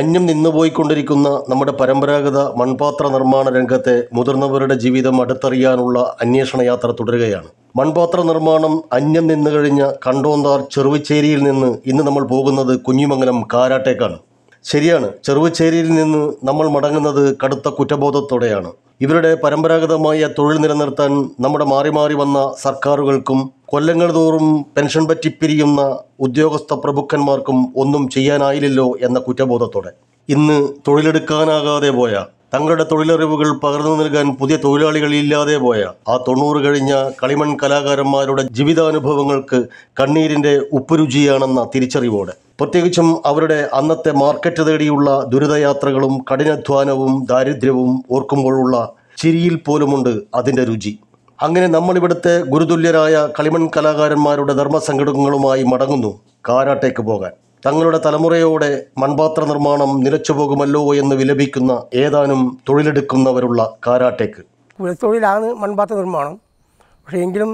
അന്യം നിന്നുപോയിക്കൊണ്ടിരിക്കുന്ന നമ്മുടെ പരമ്പരാഗത മൺപാത്ര നിർമ്മാണ രംഗത്തെ മുതിർന്നവരുടെ ജീവിതം അടുത്തറിയാനുള്ള അന്വേഷണ യാത്ര തുടരുകയാണ് മൺപാത്ര നിർമ്മാണം അന്യം നിന്നുകഴിഞ്ഞ കണ്ടോന്താർ ചെറുവിച്ചേരിയിൽ നിന്ന് ഇന്ന് നമ്മൾ പോകുന്നത് കുഞ്ഞിമംഗലം കാരാട്ടേക്കാണ് ശരിയാണ് ചെറുവച്ചേരിയിൽ നിന്ന് നമ്മൾ മടങ്ങുന്നത് കടുത്ത കുറ്റബോധത്തോടെയാണ് ഇവരുടെ പരമ്പരാഗതമായ തൊഴിൽ നിലനിർത്താൻ നമ്മുടെ മാറി മാറി വന്ന സർക്കാരുകൾക്കും കൊല്ലങ്ങൾ തോറും പെൻഷൻ പറ്റിപ്പിരിയുന്ന ഉദ്യോഗസ്ഥ പ്രഭുക്കന്മാർക്കും ഒന്നും ചെയ്യാനായില്ലല്ലോ എന്ന കുറ്റബോധത്തോടെ ഇന്ന് തൊഴിലെടുക്കാനാകാതെ പോയ തങ്ങളുടെ തൊഴിലറിവുകൾ പകർന്നു നൽകാൻ പുതിയ ഇല്ലാതെ പോയ ആ തൊണ്ണൂറ് കഴിഞ്ഞ കളിമൺ കലാകാരന്മാരുടെ ജീവിതാനുഭവങ്ങൾക്ക് കണ്ണീരിൻ്റെ ഉപ്പുരുചിയാണെന്ന തിരിച്ചറിവോടെ പ്രത്യേകിച്ചും അവരുടെ അന്നത്തെ മാർക്കറ്റ് തേടിയുള്ള ദുരിതയാത്രകളും കഠിനാധ്വാനവും ദാരിദ്ര്യവും ഓർക്കുമ്പോഴുള്ള ചിരിയിൽ പോലുമുണ്ട് അതിൻ്റെ രുചി അങ്ങനെ നമ്മളിവിടുത്തെ ഗുരുതുല്യരായ കളിമൺ കലാകാരന്മാരുടെ ധർമ്മസങ്കടങ്ങളുമായി മടങ്ങുന്നു കാരാട്ടേക്ക് പോകാൻ തങ്ങളുടെ തലമുറയോടെ മൺപാത്ര നിർമ്മാണം നിലച്ചു പോകുമല്ലോ എന്ന് വിലപിക്കുന്ന ഏതാനും തൊഴിലെടുക്കുന്നവരുള്ള കാരാട്ടേക്ക് തൊഴിലാണ് മൺപാത്ര നിർമ്മാണം പക്ഷേ എങ്കിലും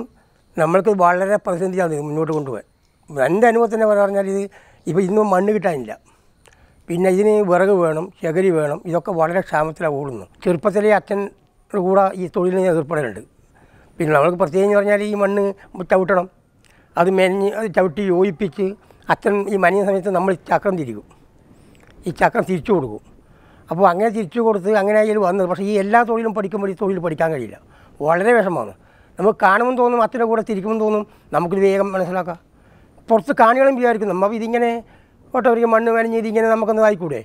നമ്മൾക്ക് വളരെ പ്രതിസന്ധിയാണ് മുന്നോട്ട് കൊണ്ടുപോകാൻ എൻ്റെ അനുഭവത്തിനെ പറഞ്ഞാൽ ഇത് ഇപ്പോൾ ഇന്നും മണ്ണ് കിട്ടാനില്ല പിന്നെ ഇതിന് വിറക് വേണം ചകരി വേണം ഇതൊക്കെ വളരെ ക്ഷാമത്തിലാണ് കൂടുന്നു ചെറുപ്പത്തിലെ അച്ഛൻ കൂടെ ഈ തൊഴിലിന് ഞാൻ ഏർപ്പെടലുണ്ട് പിന്നെ നമ്മൾക്ക് പ്രത്യേകം പറഞ്ഞാൽ ഈ മണ്ണ് ചവിട്ടണം അത് മെനഞ്ഞ് അത് ചവിട്ടി യോജിപ്പിച്ച് അച്ഛൻ ഈ മനിയ സമയത്ത് നമ്മൾ ചക്രം തിരിക്കും ഈ ചക്രം തിരിച്ചു കൊടുക്കും അപ്പോൾ അങ്ങനെ തിരിച്ചു കൊടുത്ത് അങ്ങനെ അതിൽ വന്നത് പക്ഷേ ഈ എല്ലാ തൊഴിലും പഠിക്കുമ്പോൾ ഈ തൊഴിൽ പഠിക്കാൻ കഴിയില്ല വളരെ വിഷമമാണ് നമുക്ക് കാണുമെന്ന് തോന്നും അച്ഛൻ്റെ കൂടെ തിരിക്കുമെന്ന് തോന്നും നമുക്കിത് വേഗം മനസ്സിലാക്കാം പുറത്ത് കാണികളും വിചാരിക്കുന്നു നമ്മൾ ഇതിങ്ങനെ ഓട്ടോറിക്ക് മണ്ണ് മെനഞ്ഞ് ഇതിങ്ങനെ നമുക്കൊന്ന് ആയിക്കൂടെ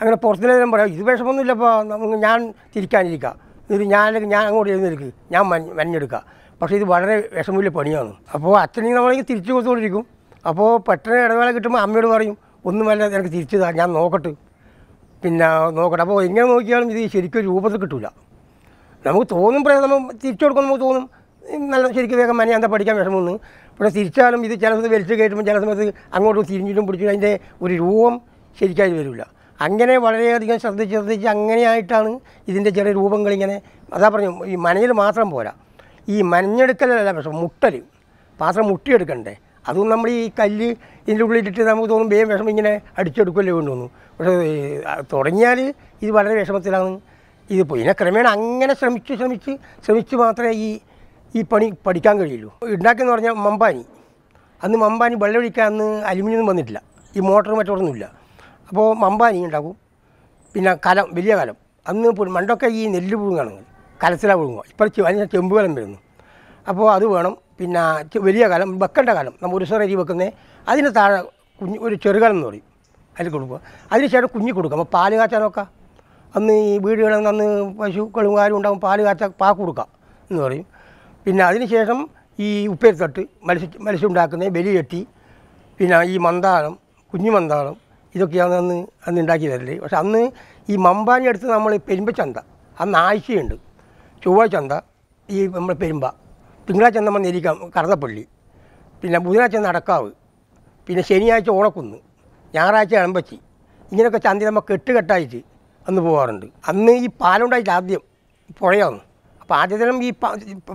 അങ്ങനെ പുറത്തിനെല്ലാം പറയാം ഇത് വിഷമൊന്നുമില്ലപ്പോൾ നമുക്ക് ഞാൻ തിരിക്കാനിരിക്കാം ഇത് ഞാൻ ഞാൻ അങ്ങോട്ട് എഴുന്നേൽക്ക് ഞാൻ മഞ്ഞെടുക്കുക പക്ഷേ ഇത് വളരെ വിഷമമില്ല പണിയാണ് അപ്പോൾ അച്ഛനെങ്കിൽ നമ്മളെങ്കിൽ തിരിച്ചു കൊടുത്തുകൊണ്ടിരിക്കും അപ്പോൾ പെട്ടെന്ന് ഇടവേള കിട്ടുമ്പോൾ അമ്മയോട് പറയും ഒന്നും വല്ല എനിക്ക് തിരിച്ചു താ ഞാൻ നോക്കട്ടെ പിന്നെ നോക്കട്ടെ അപ്പോൾ എങ്ങനെ നോക്കിയാലും ഇത് ശരിക്കും രൂപത്തിൽ കിട്ടില്ല നമുക്ക് തോന്നും പറയാം നമ്മൾ തിരിച്ചു കൊടുക്കുമ്പോൾ നമുക്ക് തോന്നും നല്ല ശരിക്കും വേഗം മനെ എന്താ പഠിക്കാൻ വിഷമമൊന്നും ഇവിടെ തിരിച്ചാലും ഇത് ചില സമയത്ത് വലിച്ചു കയറ്റുമ്പോൾ ചില സമയത്ത് അങ്ങോട്ട് തിരിഞ്ഞിട്ടും പിടിച്ചു അതിൻ്റെ ഒരു രൂപം ശരിക്കായി വരില്ല അങ്ങനെ വളരെയധികം ശ്രദ്ധിച്ച് ശ്രദ്ധിച്ച് അങ്ങനെയായിട്ടാണ് ഇതിൻ്റെ ചെറിയ രൂപങ്ങളിങ്ങനെ അതാ പറഞ്ഞു ഈ മനയിൽ മാത്രം പോരാ ഈ മഞ്ഞെടുക്കലല്ല പക്ഷേ മുട്ടൽ പാത്രം മുട്ടിയെടുക്കണ്ടേ അതും നമ്മൾ ഈ കല്ല് ഇതിൻ്റെ ഉള്ളിലിട്ടിട്ട് നമുക്ക് തോന്നും വേഗം വിഷമം ഇങ്ങനെ അടിച്ചെടുക്കല്ലേ കൊണ്ട് തോന്നുന്നു പക്ഷേ തുടങ്ങിയാൽ ഇത് വളരെ വിഷമത്തിലാണ് ഇത് ഇതിനെ ക്രമേണ അങ്ങനെ ശ്രമിച്ച് ശ്രമിച്ച് ശ്രമിച്ച് മാത്രമേ ഈ ഈ പണി പഠിക്കാൻ കഴിയുള്ളൂ ഉണ്ടാക്കിയെന്ന് പറഞ്ഞാൽ മമ്പാനി അന്ന് മമ്പാനി വെള്ളമൊഴിക്കാൻ അന്ന് അലുമിനിയം വന്നിട്ടില്ല ഈ മോട്ടർ മറ്റൊന്നുമില്ല അപ്പോൾ മമ്പാനി ഉണ്ടാക്കും പിന്നെ കലം വലിയ കലം അന്ന് മണ്ടൊക്കെ ഈ നെല്ല് പുഴുങ്ങാണ് കലത്തില പുഴുങ്ങുക ഇപ്പോൾ അതിന് ചെമ്പ് കലം വരുന്നു അപ്പോൾ അത് വേണം പിന്നെ വലിയ കലം വെക്കേണ്ട കലം നമ്മൾ ഒരു സോറി അരി വെക്കുന്നത് അതിന് താഴെ കുഞ്ഞ് ഒരു ചെറുകലം എന്ന് പറയും അതിൽ കൊടുക്കുക അതിന് ശേഷം കുഞ്ഞി കൊടുക്കുക അപ്പോൾ പാല് നോക്കുക അന്ന് ഈ വീടുകളിൽ നിന്ന് അന്ന് പശുക്കളും കാര്യം ഉണ്ടാകും പാല് കാച്ച പാക്ക് കൊടുക്കുക എന്ന് പറയും പിന്നെ അതിനുശേഷം ഈ ഉപ്പേരിത്തട്ട് മത്സ്യ മത്സ്യം ഉണ്ടാക്കുന്ന കെട്ടി പിന്നെ ഈ മന്താളം കുഞ്ഞു മന്താളം ഇതൊക്കെയാണ് അന്ന് അന്ന് ഉണ്ടാക്കി തരല് പക്ഷെ അന്ന് ഈ മമ്പാനി അടുത്ത് നമ്മൾ പെരുമ്പച്ചന്ത അന്ന് ആഴ്ചയുണ്ട് ചൊവ്വാഴ്ചന്ത ഈ നമ്മുടെ പെരുമ്പ തിങ്കളാഴ്ച നമ്മൾ നെല്ലിക്ക കറുതപ്പള്ളി പിന്നെ ബുധനാഴ്ച നടക്കാവ് പിന്നെ ശനിയാഴ്ച ഓണക്കുന്ന് ഞായറാഴ്ച എളമ്പച്ചി ഇങ്ങനെയൊക്കെ ചന്തി നമ്മൾ കെട്ടുകെട്ടായിട്ട് അന്ന് പോകാറുണ്ട് അന്ന് ഈ പാലുണ്ടായിട്ട് ആദ്യം പുഴയാണ് അപ്പോൾ ആദ്യതരം ഈ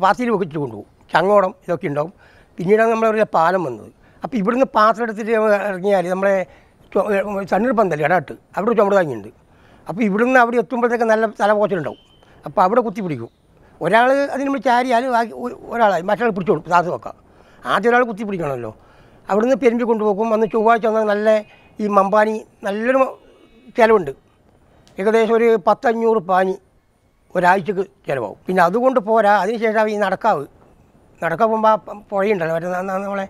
പാത്തിയിൽ വെച്ചിട്ട് കൊണ്ടുപോകും ചങ്ങോടം ഇതൊക്കെ ഉണ്ടാവും പിന്നീടാണ് അവരുടെ പാലം വന്നത് അപ്പോൾ ഇവിടുന്ന് പാത്രം എടുത്തിട്ട് ഇറങ്ങിയാൽ നമ്മളെ ചണ്ണീർ പന്തല്ലേ ഇടാട്ട് അവിടെ ചുമടുകാഞ്ഞുണ്ട് അപ്പോൾ ഇവിടുന്ന് അവിടെ എത്തുമ്പോഴത്തേക്ക് നല്ല തലപോച്ചലുണ്ടാവും അപ്പോൾ അവിടെ കുത്തി പിടിക്കും ഒരാൾ അതിന് നമ്മൾ ചാരിയാൽ ബാക്കി ഒരാളായി മറ്റൊരാൾ പിടിച്ചോളും താത്ത് നോക്കാം ആദ്യം ഒരാൾ കുത്തി പിടിക്കണമല്ലോ അവിടുന്ന് പെരുമ്പി കൊണ്ടുപോകും അന്ന് ചൊവ്വാഴ്ച വന്നാൽ നല്ല ഈ മമ്പാനി നല്ലൊരു ചിലവുണ്ട് ഏകദേശം ഒരു പത്തഞ്ഞൂറ് പാനി ഒരാഴ്ചക്ക് ചിലവാകും പിന്നെ അതുകൊണ്ട് പോരാ അതിനുശേഷം ഈ നടക്കാവ് നടക്ക പോകുമ്പോൾ ആ പുഴയുണ്ടല്ലോ നമ്മളെ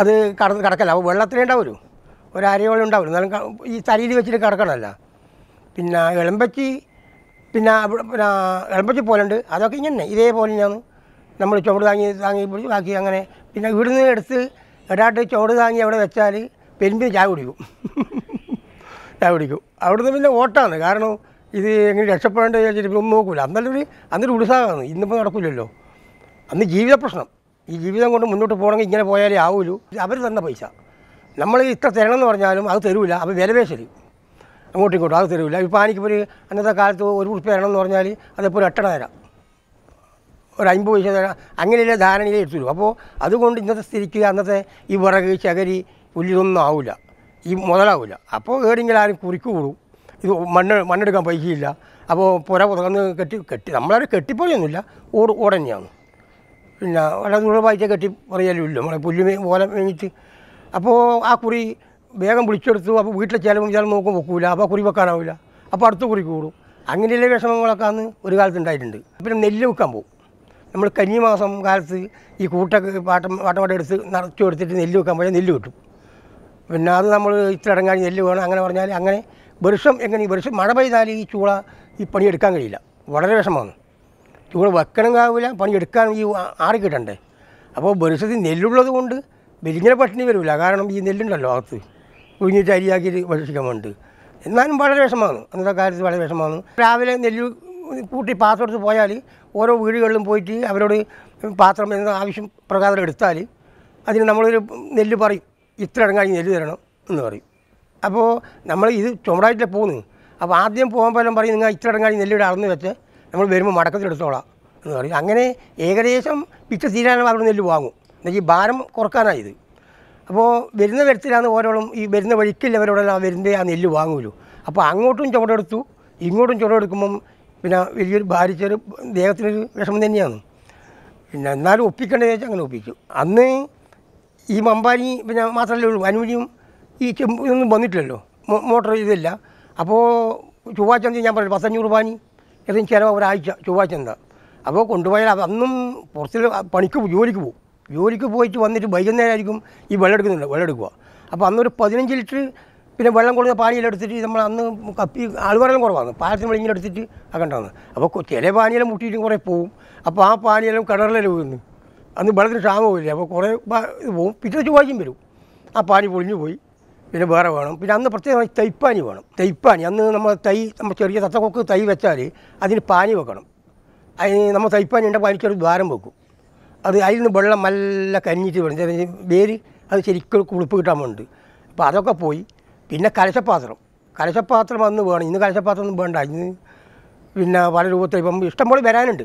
അത് കടന്ന് കിടക്കല്ല അപ്പോൾ വെള്ളത്തിലേ ഉണ്ടാവുമല്ലോ ഒരു അരയോളം ഉണ്ടാവില്ല എന്നാലും ഈ തലയിൽ വെച്ചിട്ട് കിടക്കണമല്ല പിന്നെ എളമ്പച്ചി പിന്നെ പിന്നെ എളമ്പച്ചി പോലുണ്ട് അതൊക്കെ ഇങ്ങനെ ഇതേപോലെ ഞാൻ നമ്മൾ ചുവട് താങ്ങി താങ്ങി പിടിച്ച് ബാക്കി അങ്ങനെ പിന്നെ ഇവിടുന്ന് എടുത്ത് ഇടാട്ട് ചുവട് താങ്ങി അവിടെ വെച്ചാൽ പെരുമ്പിന് ചായ കുടിക്കും ചായ കുടിക്കും അവിടുന്ന് പിന്നെ ഓട്ടാണ് കാരണം ഇത് എങ്ങനെ രക്ഷപ്പെടേണ്ടത് ചോദിച്ചിട്ട് ഒന്നും നോക്കില്ല അന്നൊരു അന്നൊരു ഉത്സാഹമാണ് ഇന്നിപ്പോൾ നടക്കില്ലല്ലോ അന്ന് ജീവിത പ്രശ്നം ഈ ജീവിതം കൊണ്ട് മുന്നോട്ട് പോകണമെങ്കിൽ ഇങ്ങനെ പോയാലേ ആവുള്ളൂ അവർ തന്ന പൈസ നമ്മൾ ഇത്ര തരണം എന്ന് പറഞ്ഞാലും അത് തരൂല അപ്പോൾ വിലപേശരി അങ്ങോട്ടും ഇങ്ങോട്ടും അത് തരൂല ഇപ്പോൾ എനിക്കിപ്പോൾ ഒരു അന്നത്തെ കാലത്ത് ഒരു ഉറുപ്പ് എന്ന് പറഞ്ഞാൽ അതിപ്പോൾ ഒരു എട്ടണ തരാം ഒരു അമ്പത് പൈസ തരാം അങ്ങനെയുള്ള ധാരണയിലേ എടുത്തുള്ളൂ അപ്പോൾ അതുകൊണ്ട് ഇന്നത്തെ സ്ഥിതിക്ക് അന്നത്തെ ഈ വിറക് ചകരി പുല്ലിതൊന്നും ആവില്ല ഈ മുതലാവില്ല അപ്പോൾ ഏടെങ്കിലും ആരും കുറിക്കൂടും ഇത് മണ്ണ് മണ്ണെടുക്കാൻ പൈസയില്ല അപ്പോൾ പുര പുറന്ന് കെട്ടി കെട്ടി നമ്മളവിടെ കെട്ടിപ്പോയൊന്നുമില്ല ഓട് ഓടന്നെയാണ് പിന്നെ വളരെ ദുർബായിട്ട് കെട്ടി ഇല്ല നമ്മളെ പുല്ല് ഓല മേഞ്ഞിട്ട് അപ്പോൾ ആ കുറി വേഗം വിളിച്ചെടുത്തു അപ്പോൾ വീട്ടിലെ ചിലവും ചിലവ് നോക്കും വെക്കൂല അപ്പോൾ കുറി വെക്കാനാവില്ല അപ്പോൾ അടുത്ത കുറി കൂടും അങ്ങനെയുള്ള വിഷമങ്ങളൊക്കെ അന്ന് ഒരു കാലത്ത് ഉണ്ടായിട്ടുണ്ട് പിന്നെ നെല്ല് വെക്കാൻ പോകും നമ്മൾ കഞ്ഞി മാസം കാലത്ത് ഈ കൂട്ടൊക്കെ പാട്ടം പാട്ടം എടുത്ത് നിറച്ചു കൊടുത്തിട്ട് നെല്ല് വെക്കാൻ പോയാൽ നെല്ല് കിട്ടും പിന്നെ അത് നമ്മൾ ഇത്ര ഇടങ്ങാടി നെല്ല് വേണം അങ്ങനെ പറഞ്ഞാൽ അങ്ങനെ വർഷം എങ്ങനെ ഈ വർഷം മഴ പെയ്താൽ ഈ ചൂള ഈ പണിയെടുക്കാൻ കഴിയില്ല വളരെ വിഷമമാണ് ചൂള വെക്കണം കാവില്ല പണിയെടുക്കാൻ ഈ ആറി കിട്ടണ്ടേ അപ്പോൾ വർഷത്തിൽ നെല്ലുള്ളത് കൊണ്ട് വലിയ പട്ടിണി വരില്ല കാരണം ഈ നെല്ലുണ്ടല്ലോ അകത്ത് കുഴിഞ്ഞിട്ട് അരിയാക്കിയിട്ട് ഭക്ഷിക്കാൻ വേണ്ടി എന്നാലും വളരെ വിഷമമാണ് അന്നത്തെ കാര്യത്തിൽ വളരെ വിഷമമാണ് രാവിലെ നെല്ല് കൂട്ടി പാത്രം എടുത്ത് പോയാൽ ഓരോ വീടുകളിലും പോയിട്ട് അവരോട് പാത്രം എന്ന ആവശ്യം പ്രകാരം എടുത്താൽ അതിന് നമ്മളൊരു നെല്ല് പറയും ഇത്ര അടങ്ങാടി നെല്ല് തരണം എന്ന് പറയും അപ്പോൾ നമ്മൾ ഇത് ചുമടായിട്ടില്ല പോകുന്നു അപ്പോൾ ആദ്യം പോലും പറയും നിങ്ങൾ ഇത്ര ഇടങ്ങാടി നെല്ലിവിടെ അറന്ന് വെച്ച് നമ്മൾ വരുമ്പോൾ മടക്കത്തിലെടുത്തോളാം എന്ന് പറയും അങ്ങനെ ഏകദേശം പിച്ച തീരാനും അവിടെ നെല്ല് വാങ്ങും ഈ ഭാരം കുറക്കാനായത് ഇത് അപ്പോൾ വരുന്ന വരത്തിലാണ് ഓരോളം ഈ വരുന്ന വഴിക്കില്ലവരോടെല്ലാം വരുന്ന ആ നെല്ല് വാങ്ങുമല്ലോ അപ്പോൾ അങ്ങോട്ടും ചുവടെടുത്തു ഇങ്ങോട്ടും ചുവടെടുക്കുമ്പം പിന്നെ വലിയൊരു ഭാരിച്ചൊരു ദേഹത്തിനൊരു വിഷമം തന്നെയാണ് പിന്നെ എന്നാലും ഒപ്പിക്കേണ്ടതെന്ന് വെച്ചാൽ അങ്ങനെ ഒപ്പിച്ചു അന്ന് ഈ മമ്പാനി പിന്നെ മാത്രമല്ലേ ഉള്ളൂ അനുമതിയും ഈ ചെമ്പ് ഇതൊന്നും വന്നിട്ടില്ലല്ലോ മോട്ടർ ഇതില്ല അപ്പോൾ ചൊവ്വാഴ്ച ഞാൻ പറഞ്ഞു പത്തഞ്ഞൂറ് പാനി ഏതെങ്കിലും ചിലവ് ഒരാഴ്ച ചൊവ്വാഴ്ച എന്താ അപ്പോൾ കൊണ്ടുപോയാൽ അതൊന്നും അന്നും പുറത്തിൽ പണിക്ക് പോകും ജോലിക്ക് പോകും ജോലിക്ക് പോയിട്ട് വന്നിട്ട് വൈകുന്നേരമായിരിക്കും ഈ വെള്ളം എടുക്കുന്നുണ്ട് വെള്ളം എടുക്കുക അപ്പോൾ അന്നൊരു പതിനഞ്ച് ലിറ്റർ പിന്നെ വെള്ളം കൊടുക്കുന്ന പാനിയെല്ലാം എടുത്തിട്ട് നമ്മൾ അന്ന് കപ്പി ആൾക്കാരെല്ലാം കുറവാണ് പാലത്തിന് വെള്ളം എടുത്തിട്ട് ആക്കണ്ടാണ് അപ്പോൾ ചില പാനിയെല്ലാം മുട്ടിയിട്ട് കുറേ പോവും അപ്പോൾ ആ പാനിയെല്ലാം കിണറിലെ പോകുന്നു അന്ന് വെള്ളത്തിന് ക്ഷാമമില്ല അപ്പോൾ കുറേ ഇത് പോവും പിറ്റേ ചൊവ്വാഴ്ചയും വരും ആ പാനി പൊളിഞ്ഞു പോയി പിന്നെ വേറെ വേണം പിന്നെ അന്ന് പ്രത്യേകമായി തൈപ്പാനി വേണം തൈപ്പാനി അന്ന് നമ്മൾ തൈ നമ്മൾ ചെറിയ തത്തക്കൊക്ക് തൈ വെച്ചാൽ അതിന് പാനി വെക്കണം അതിന് നമ്മൾ തൈപ്പാനി ഉണ്ടെങ്കിൽ അതിനൊരു ദ്വാരം വെക്കും അത് അതിൽ നിന്ന് വെള്ളം നല്ല കരിഞ്ഞിട്ട് വേണം വേര് അത് ശരിക്കും കുളിപ്പ് കിട്ടാൻ വേണ്ടി അപ്പോൾ അതൊക്കെ പോയി പിന്നെ കലശപാത്രം കലശപാത്രം അന്ന് വേണം ഇന്ന് കലശപാത്രം ഒന്നും വേണ്ട ഇന്ന് പിന്നെ പല രൂപത്തിൽ ഇപ്പം ഇഷ്ടംപോലെ വരാനുണ്ട്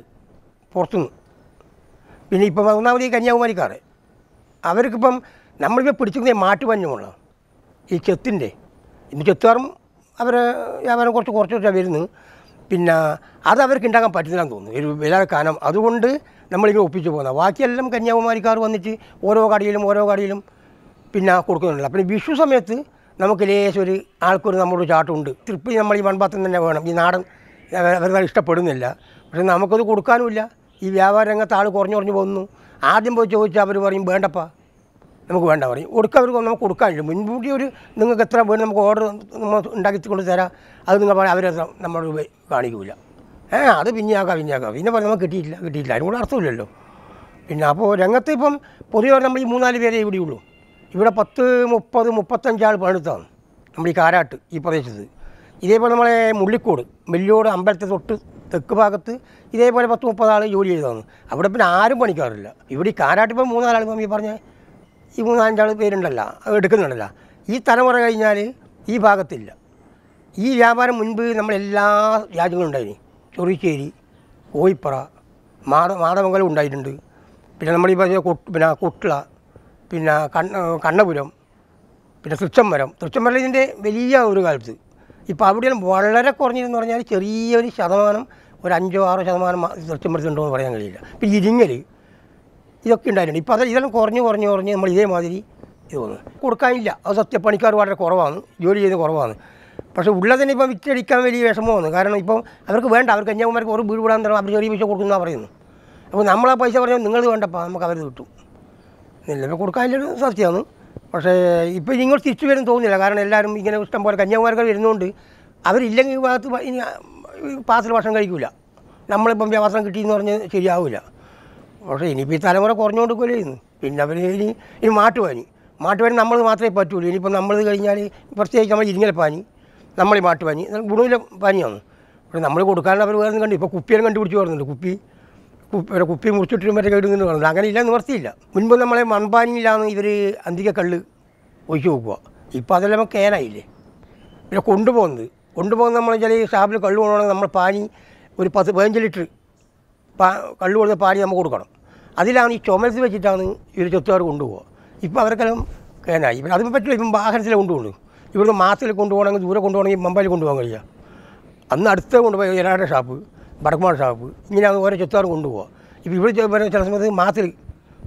പുറത്തുനിന്ന് പിന്നെ ഇപ്പം ഒന്നാമത് ഈ കന്യാകുമാരിക്കാർ അവർക്കിപ്പം നമ്മളിപ്പോൾ പിടിച്ചിരുന്ന മാട്ടുപഞ്ഞുമുള്ള ഈ ചെത്തിൻ്റെ ഇന്ന് ചെത്തുകാരും അവർ വ്യാപാരം കുറച്ച് കുറച്ചിട്ടാണ് വരുന്നത് പിന്നെ അത് അവർക്ക് ഉണ്ടാക്കാൻ പറ്റുന്നില്ലെന്ന് തോന്നുന്നു ഒരു വില കാരണം അതുകൊണ്ട് നമ്മളിങ്ങനെ ഒപ്പിച്ച് പോകുന്നത് ബാക്കിയെല്ലാം കന്യാകുമാരിക്കാർ വന്നിട്ട് ഓരോ കടയിലും ഓരോ കടയിലും പിന്നെ കൊടുക്കുന്നുണ്ട് പിന്നെ വിഷു സമയത്ത് നമുക്ക് ലേശം ഒരു ആൾക്കൊരു നമ്മളൊരു ചാട്ടമുണ്ട് തൃപ്തി നമ്മൾ ഈ മൺപാത്രം തന്നെ വേണം ഈ നാടൻ അവരത് ഇഷ്ടപ്പെടുന്നില്ല പക്ഷെ നമുക്കത് കൊടുക്കാനുമില്ല ഈ വ്യാപാര രംഗത്ത് ആൾ കുറഞ്ഞു കുറഞ്ഞു പോകുന്നു ആദ്യം പോയി ചോദിച്ചാൽ അവർ പറയും വേണ്ടപ്പാ നമുക്ക് വേണ്ട പറയും കൊടുക്കുക അവർക്ക് നമുക്ക് കഴിയും മുൻകൂട്ടി ഒരു നിങ്ങൾക്ക് എത്ര വേണം നമുക്ക് ഓർഡർ ഉണ്ടാക്കി കൊണ്ട് തരാം അത് നിങ്ങൾ പറയാം അവരെ നമ്മളോട് കാണിക്കില്ല ഏ അത് പിന്നെയാക്കാം പിന്നെയാക്കാം പിന്നെ പറഞ്ഞാൽ നമുക്ക് കിട്ടിയിട്ടില്ല കിട്ടിയിട്ടില്ല അതിനും കൂടെ അർത്ഥമില്ലല്ലോ പിന്നെ അപ്പോൾ രംഗത്ത് ഇപ്പം പൊതുവെ നമ്മൾ ഈ മൂന്നാല് പേരെ ഉള്ളൂ ഇവിടെ പത്ത് മുപ്പത് മുപ്പത്തഞ്ചാൾ പണിതാണ് നമ്മൾ ഈ കാരാട്ട് ഈ പ്രദേശത്ത് ഇതേപോലെ നമ്മളെ മുള്ളിക്കോട് മെല്ലിയോട് അമ്പലത്തെ തൊട്ട് തെക്ക് ഭാഗത്ത് ഇതേപോലെ പത്ത് മുപ്പതാൾ ആൾ ജോലി ചെയ്തതാണ് അവിടെ പിന്നെ ആരും പണിക്കാറില്ല ഇവിടെ ഈ ഇപ്പം മൂന്നാലാൾ ഈ പറഞ്ഞ ഈ മൂന്നാലഞ്ചാൾ പേരുണ്ടല്ലോ എടുക്കുന്നുണ്ടല്ലോ ഈ തലമുറ കഴിഞ്ഞാൽ ഈ ഭാഗത്തില്ല ഈ വ്യാപാരം മുൻപ് നമ്മളെല്ലാ രാജ്യങ്ങളും ഉണ്ടായിരുന്നു ചൊറിച്ചേരി കോയിപ്പറ മാട മാടമംഗലം ഉണ്ടായിട്ടുണ്ട് പിന്നെ നമ്മളീ പിന്നെ കുട്ടള പിന്നെ കണ്ണ കണ്ണപുരം പിന്നെ തൃച്ചംബരം തൃച്ചംബരം ഇതിൻ്റെ വലിയ ഒരു കാലത്ത് ഇപ്പോൾ അവിടെയെല്ലാം വളരെ കുറഞ്ഞതെന്ന് പറഞ്ഞാൽ ചെറിയൊരു ശതമാനം ഒരു അഞ്ചോ ആറോ ശതമാനം ഉണ്ടോ എന്ന് പറയാൻ കഴിയില്ല പിന്നെ ഇരിങ്ങൽ ഇതൊക്കെ ഉണ്ടായിരുന്നു ഇപ്പം അത് ഇതെല്ലാം കുറഞ്ഞ് കുറഞ്ഞ് കുറഞ്ഞ് നമ്മൾ ഇതേമാതിരി തോന്നുന്നു കൊടുക്കാനില്ല അത് സത്യപ്പണിക്കാർ വളരെ കുറവാണ് ജോലി ചെയ്യുന്നത് കുറവാണ് പക്ഷേ ഉള്ളതിന് ഇപ്പോൾ വിറ്റടിക്കാൻ വലിയ വിഷമമാണ് കാരണം ഇപ്പം അവർക്ക് വേണ്ട അവർക്ക് കന്യാകുമാരിക്ക് ഒരു വീട് വിടാൻ തരണം അവർ ചെറിയ പൈസ കൊടുക്കുന്നതാണ് പറയുന്നു അപ്പോൾ ആ പൈസ പറഞ്ഞാൽ നിങ്ങൾ വേണ്ടപ്പാ നമുക്ക് അവർ കിട്ടും ഇപ്പോൾ കൊടുക്കാനില്ലൊരു സത്യമാണ് പക്ഷേ ഇപ്പോൾ നിങ്ങൾ തിരിച്ചു വരും തോന്നുന്നില്ല കാരണം എല്ലാവരും ഇങ്ങനെ ഇഷ്ടം പോലെ കന്യാകുമാരികൾ വരുന്നതുകൊണ്ട് അവരില്ലെങ്കിൽ ഭാഗത്ത് ഇനി പാസിൽ ഭക്ഷണം കഴിക്കില്ല നമ്മളിപ്പം വ്യവസായം കിട്ടിയെന്ന് പറഞ്ഞ് ശരിയാവില്ല പക്ഷേ ഇനിയിപ്പോൾ ഈ തലമുറ കുറഞ്ഞു കൊടുക്കില്ലായിരുന്നു പിന്നെ അവർ ഇനി ഇനി മാട്ടുപാനി മാട്ടുപാനി നമ്മൾ മാത്രമേ പറ്റുള്ളൂ ഇനിയിപ്പോൾ നമ്മളിത് കഴിഞ്ഞാൽ പ്രത്യേകിച്ച് നമ്മൾ പാനി നമ്മൾ മാട്ടുപാനി ഗുണമില്ല പാനിയാണ് പക്ഷേ നമ്മൾ കൊടുക്കാനുള്ള അവർ വേറെ കണ്ടു ഇപ്പോൾ കുപ്പിയെല്ലാം കണ്ടുപിടിച്ച് വരുന്നുണ്ട് കുപ്പി കുപ്പി കുപ്പി മുറിച്ചിട്ട് മറ്റേ കേടുന്നു പറഞ്ഞത് അങ്ങനെ ഇല്ല നിവർത്തിയില്ല മുൻപ് നമ്മളെ മൺപാനിയിലാണ് ഇവർ അന്തിക കള്ള് ഒഴിച്ചു നോക്കുക ഇപ്പോൾ അതെല്ലാം കയറായില്ലേ പിന്നെ കൊണ്ടുപോകുന്നത് കൊണ്ടുപോകുന്ന നമ്മൾ ചില ഷാപ്പിൽ കള്ളു പോകണമെങ്കിൽ നമ്മൾ പാനി ഒരു പത്ത് പതിനഞ്ച് ലിറ്റർ കള്ളു കൊടുത്ത പാടി നമുക്ക് കൊടുക്കണം അതിലാണ് ഈ ചുമരിൽ വെച്ചിട്ടാണ് ഇവർ ചൊത്തുകാർ കൊണ്ടുപോകുക ഇപ്പോൾ അവർക്കെല്ലാം കേനായി ഇപ്പം അതിപ്പോൾ പറ്റില്ല ഇപ്പം വാഹനത്തിൽ കൊണ്ടുപോകണം ഇവിടുന്ന് മാസത്തിൽ കൊണ്ടുപോകണമെങ്കിൽ ദൂരെ കൊണ്ടുപോകണമെങ്കിൽ മമ്പയിൽ കൊണ്ടുപോകാൻ കഴിയുക അന്ന് അടുത്ത് കൊണ്ടുപോയി ജനാട ഷാപ്പ് വടക്കുമാർ ഷാപ്പ് ഇങ്ങനെയാണ് ഓരോ ചെത്തുകാർ കൊണ്ടുപോകുക ഇപ്പോൾ ഇവിടെ വരുന്ന ചില സമയത്ത് മാസത്തിൽ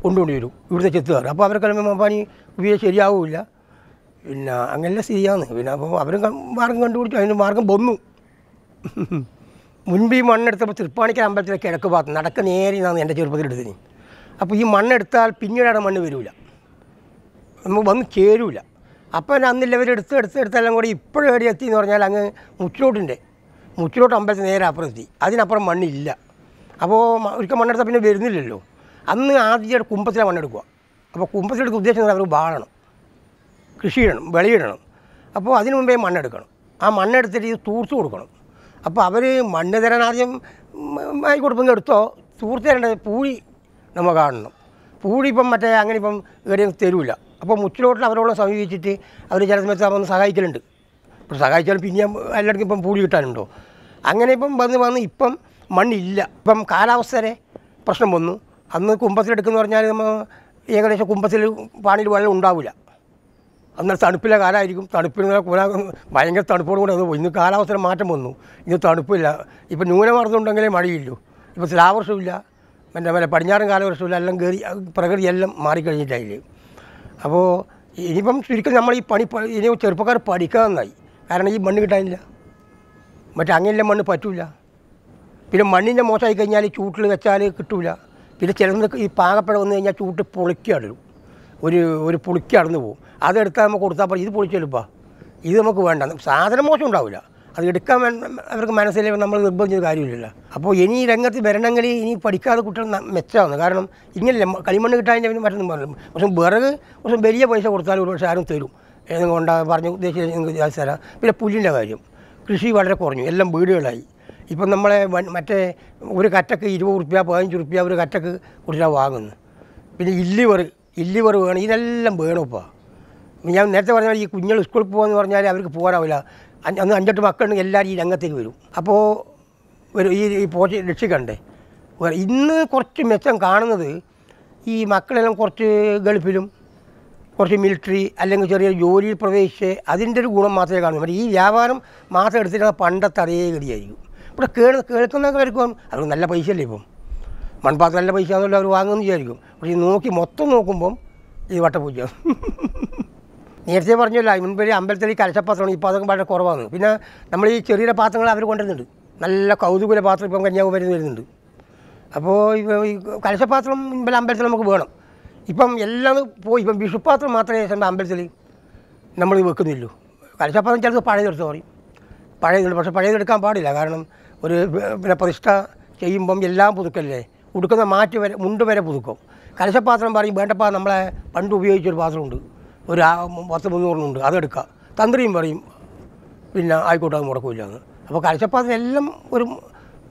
കൊണ്ടുകൊണ്ട് വരും ഇവിടുത്തെ ചെത്തുകാർ അപ്പോൾ അവർക്കെല്ലാം മമ്പാനി ഉപയോഗിച്ച് ശരിയാവില്ല പിന്നെ അങ്ങനെയുള്ള സ്ഥിതിയാണ് പിന്നെ അപ്പോൾ അവരും മാർഗം കണ്ടുപിടിച്ചു അതിൻ്റെ മാർഗം ബൊന്നു മുൻപ് ഈ മണ്ണെടുത്തപ്പോൾ തൃപ്പാണിക്കൽ അമ്പലത്തിലെ കിഴക്ക് ഭാഗത്ത് നടക്ക് നേരെ ഞാൻ എൻ്റെ എടുത്തിനി അപ്പോൾ ഈ മണ്ണെടുത്താൽ പിന്നീടാണ് മണ്ണ് വരില്ല നമുക്ക് വന്ന് ചേരൂല അപ്പോൾ അന്നില്ലവർ എടുത്ത് എടുത്ത് എടുത്തെല്ലാം കൂടി ഇപ്പോഴും എവിടെ എത്തി എന്ന് പറഞ്ഞാൽ അങ്ങ് മുച്ചിലോട്ടുണ്ട് മുച്ചിലോട്ട് അമ്പലത്തിൽ നേരെ അപ്പുറം എത്തി അതിനപ്പുറം മണ്ണില്ല അപ്പോൾ ഒരിക്കൽ മണ്ണെടുത്താൽ പിന്നെ വരുന്നില്ലല്ലോ അന്ന് ആദ്യമായിട്ട് കുമ്പത്തിലെ മണ്ണെടുക്കുക അപ്പോൾ കുമ്പത്തിലെടുക്കുന്ന ഉദ്ദേശം അവർ വാഴണം കൃഷി ഇടണം വിളയിടണം അപ്പോൾ അതിനു മുമ്പേ മണ്ണെടുക്കണം ആ മണ്ണെടുത്തിട്ട് ഇത് തൂർത്ത് കൊടുക്കണം അപ്പോൾ അവർ മണ്ണ് തരാൻ ആദ്യം എടുത്തോ സുഹൃത്ത് തരേണ്ടത് പൂഴി നമ്മൾ കാണണം പൂഴി ഇപ്പം മറ്റേ അങ്ങനെ ഇപ്പം ഇവിടെയും തരൂല അപ്പോൾ മുച്ചിലോട്ടിൽ അവരോട് സമീപിച്ചിട്ട് അവർ ചില സമയത്ത് അവന്ന് സഹായിക്കലുണ്ട് ഇപ്പം സഹായിച്ചാലും പിന്നെ എല്ലായിടത്തും ഇപ്പം പൂഴി കിട്ടാനുണ്ടോ അങ്ങനെ ഇപ്പം വന്ന് വന്ന് ഇപ്പം മണ്ണില്ല ഇപ്പം കാലാവസ്ഥയുടെ പ്രശ്നം വന്നു അന്ന് കുമ്പത്തിലെടുക്കുന്ന പറഞ്ഞാൽ നമ്മൾ ഏകദേശം കുമ്പത്തിൽ പാണിയിൽ വെള്ളം ഉണ്ടാവില്ല അന്നേരം തണുപ്പിലെ കാലമായിരിക്കും തണുപ്പിന് കൂടെ ഭയങ്കര തണുപ്പോട് കൂടെ ഇന്ന് കാലാവസ്ഥ മാറ്റം വന്നു ഇന്ന് തണുപ്പില്ല ഇപ്പം ന്യൂനമർദ്ദമുണ്ടെങ്കിലേ മഴയില്ലൂ ഇപ്പോൾ തുലാവർഷമില്ല മറ്റേ മറ്റേ പടിഞ്ഞാറൻ കാലവർഷമില്ല എല്ലാം കയറി പ്രകൃതി എല്ലാം മാറിക്കഴിഞ്ഞിട്ടായില്ലേ അപ്പോൾ ഇനിയിപ്പം ശരിക്കും നമ്മൾ ഈ പണി ഇനി ചെറുപ്പക്കാർ പഠിക്കാൻ നന്നായി കാരണം ഈ മണ്ണ് കിട്ടാനില്ല മറ്റേ അങ്ങനെയുള്ള മണ്ണ് പറ്റില്ല പിന്നെ മണ്ണിൻ്റെ മോശമായി കഴിഞ്ഞാൽ ചൂട്ടിൽ വെച്ചാൽ കിട്ടില്ല പിന്നെ ചിലർക്ക് ഈ പാകപ്പഴം വന്നു കഴിഞ്ഞാൽ ചൂട്ട് പൊളിക്കടലും ഒരു ഒരു പുളിക്കടന്നു പോകും അതെടുത്താൽ നമുക്ക് കൊടുത്താൽ പറയും ഇത് പൊളിച്ചെടുപ്പാ ഇത് നമുക്ക് വേണ്ട സാധനം മോശം ഉണ്ടാവില്ല അത് എടുക്കാൻ അവർക്ക് മനസ്സിലായി നമ്മൾ നിർബന്ധിച്ച കാര്യമില്ല അപ്പോൾ ഇനി രംഗത്ത് വരണമെങ്കിൽ ഇനി പഠിക്കാതെ കുട്ടികൾ മെച്ചാവുന്നു കാരണം ഇങ്ങനെ കളിമണ്ണ് കിട്ടാൻ മറ്റൊന്നും പറഞ്ഞു പക്ഷെ വിറക് പക്ഷെ വലിയ പൈസ കൊടുത്താലും ഒരു പക്ഷേ ആരും തരും ഏതെങ്കിലും ഉണ്ടാകും പറഞ്ഞു ഉദ്ദേശിച്ച് നിങ്ങൾക്ക് തരാം പിന്നെ പുല്ലിൻ്റെ കാര്യം കൃഷി വളരെ കുറഞ്ഞു എല്ലാം വീടുകളായി ഇപ്പം നമ്മളെ മറ്റേ ഒരു കറ്റക്ക് ഇരുപത് റുപ്യ പതിനഞ്ച് റുപ്യ ഒരു കറ്റക്ക് കൊടുത്താൽ വാങ്ങുന്നു പിന്നെ ഇല്ലിവർ ഇല്ലിവർ വേണം ഇതെല്ലാം വേണം ഇപ്പോൾ ഞാൻ നേരത്തെ പറഞ്ഞാൽ ഈ കുഞ്ഞുങ്ങൾ സ്കൂളിൽ പോകുമെന്ന് പറഞ്ഞാൽ അവർക്ക് പോകാനാവില്ല അന്ന് അഞ്ചെട്ട് മക്കളുണ്ടെങ്കിൽ എല്ലാവരും ഈ രംഗത്തേക്ക് വരും അപ്പോൾ ഒരു ഈ ഈ പോച്ച് രക്ഷിക്കണ്ടേ ഇന്ന് കുറച്ച് മെച്ചം കാണുന്നത് ഈ മക്കളെല്ലാം കുറച്ച് ഗൾഫിലും കുറച്ച് മിലിറ്ററി അല്ലെങ്കിൽ ചെറിയ ജോലിയിൽ പ്രവേശിച്ച് അതിൻ്റെ ഒരു ഗുണം മാത്രമേ കാണുന്നു ഈ വ്യാപാരം മാത്രം എടുത്തിട്ട് പണ്ടത്തെ അതേ ഗതിയായിരിക്കും ഇവിടെ കേൾ കേൾക്കുന്നവർക്കും അവർ നല്ല പൈസയല്ലേ ഇപ്പം മൺപാത്രം നല്ല പൈസ ആണല്ലോ അവർ വാങ്ങുമെന്ന് വിചാരിക്കും പക്ഷേ നോക്കി മൊത്തം നോക്കുമ്പം ഈ വട്ടപ്പൂച്ച നേരത്തെ പറഞ്ഞല്ലോ അതിന് മുമ്പേ അമ്പലത്തിൽ കലശപാത്രമാണ് ഇപ്പോൾ അതൊക്കെ വളരെ കുറവാണ് പിന്നെ നമ്മൾ ഈ ചെറിയ പാത്രങ്ങൾ അവർ കൊണ്ടുവരുന്നുണ്ട് നല്ല കൗതുകൂല പാത്രം ഇപ്പം കന്യാകുമാരി വരുന്നുണ്ട് അപ്പോൾ ഈ കലശപാത്രം ഇമ്പല അമ്പലത്തിൽ നമുക്ക് വേണം ഇപ്പം എല്ലാം പോയി ഇപ്പം വിഷുപാത്രം മാത്രമേ സമയം അമ്പലത്തിൽ നമ്മൾ വെക്കുന്നില്ലൂ കലശപാത്രം ചിലത് പഴയതെടുത്ത് പറയും പഴയതെടുത്ത് പക്ഷേ പഴയതെടുക്കാൻ പാടില്ല കാരണം ഒരു പിന്നെ പ്രതിഷ്ഠ ചെയ്യുമ്പം എല്ലാം പുതുക്കല്ലേ ഉടുക്കുന്ന മാറ്റ് വരെ മുണ്ട് വരെ പുതുക്കും കലശപാത്രം പറയും വേണ്ടപ്പാ നമ്മളെ പണ്ട് ഉപയോഗിച്ചൊരു പാത്രമുണ്ട് ഒരു പത്ത് മുന്നൂറിനുണ്ട് അതെടുക്കുക തന്ത്രിയും പറയും പിന്നെ ആയിക്കോട്ടെ അത് മുടക്കില്ല എന്ന് അപ്പോൾ കാഴ്ചപ്പാടിനെല്ലാം ഒരു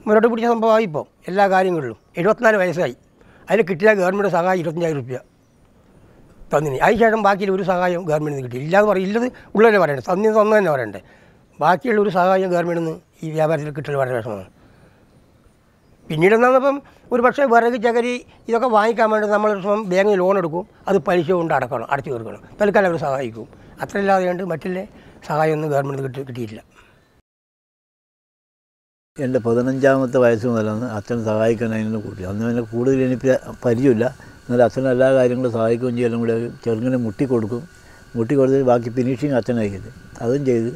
മുന്നോട്ട് പിടിച്ച സംഭവമായി ഇപ്പോൾ എല്ലാ കാര്യങ്ങളിലും എഴുപത്തിനാല് വയസ്സായി അതിൽ കിട്ടിയ ഗവൺമെൻറ് സഹായം ഇരുപത്തഞ്ചായിരം റുപ്യ തന്നിനി അതിനുശേഷം ബാക്കിയിൽ ഒരു സഹായം ഗവൺമെൻറ് നിന്ന് കിട്ടി ഇല്ലാതെ പറയും ഇല്ലത് ഉള്ളതന്നെ പറയണ്ടേ തന്നി തന്നെ പറയണ്ടേ ബാക്കിയുള്ള ഒരു സഹായം ഗവൺമെൻറ് നിന്ന് ഈ വ്യാപാരത്തിൽ കിട്ടൽ വളരെ വിഷമമാണ് പിന്നീട് എന്നാണിപ്പം ഒരു പക്ഷേ വിറക് ചകരി ഇതൊക്കെ വാങ്ങിക്കാൻ വേണ്ടി നമ്മൾ ഇപ്പം ബാങ്കിൽ ലോൺ എടുക്കും അത് പലിശ കൊണ്ട് അടക്കണം അടച്ചു തീർക്കണം തൽക്കാലം അവർ സഹായിക്കും അത്രയില്ലാതെ കണ്ട് മറ്റുള്ള സഹായമൊന്നും ഗവൺമെൻറ് കിട്ടി കിട്ടിയിട്ടില്ല എൻ്റെ പതിനഞ്ചാമത്തെ വയസ്സ് മുതലാണ് അച്ഛൻ സഹായിക്കാൻ അതിനെ കൂട്ടി അന്ന് എന്നെ കൂടുതൽ എനിക്ക് പരിചയമില്ല എന്നാലും അച്ഛൻ എല്ലാ കാര്യങ്ങളും സഹായിക്കുകയും ചെയ്യലും കൂടെ ചെറുങ്ങനെ മുട്ടി കൊടുക്കും മുട്ടി ബാക്കി ഫിനിഷിങ് അച്ഛനായിരിക്കും അതും ചെയ്ത്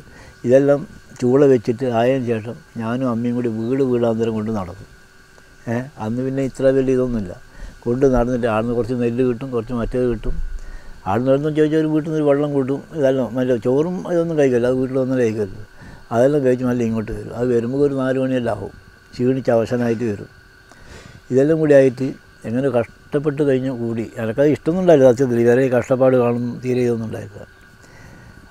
ഇതെല്ലാം ചൂള വെച്ചിട്ട് ആയതിനു ശേഷം ഞാനും അമ്മയും കൂടി വീട് വീടാന്തരം കൊണ്ട് നടക്കും അന്ന് പിന്നെ ഇത്ര വലിയ ഇതൊന്നുമില്ല കൊണ്ട് നടന്നിട്ട് ആടുന്ന് കുറച്ച് നെല്ല് കിട്ടും കുറച്ച് മറ്റേത് കിട്ടും ആടുന്ന് വരുന്നു ചോദിച്ചാൽ ഒരു വീട്ടിൽ നിന്ന് വെള്ളം കൂട്ടും ഇതെല്ലാം നല്ല ചോറും ഇതൊന്നും കഴിക്കില്ല അത് വീട്ടിൽ ഒന്നും കഴിക്കില്ല അതെല്ലാം കഴിച്ച് നല്ല ഇങ്ങോട്ട് വരും അത് വരുമ്പോൾ ഒരു നാല് മണിയെല്ലാം ആവും ക്ഷീണിച്ച് അവസാനമായിട്ട് വരും ഇതെല്ലാം കൂടി ആയിട്ട് എങ്ങനെ കഷ്ടപ്പെട്ട് കഴിഞ്ഞ് കൂടി എനിക്കത് ഇഷ്ടമൊന്നുണ്ടായില്ല സത്യത്തിൽ വേറെ കഷ്ടപ്പാട് കാണും തീരെ ഉണ്ടായില്ല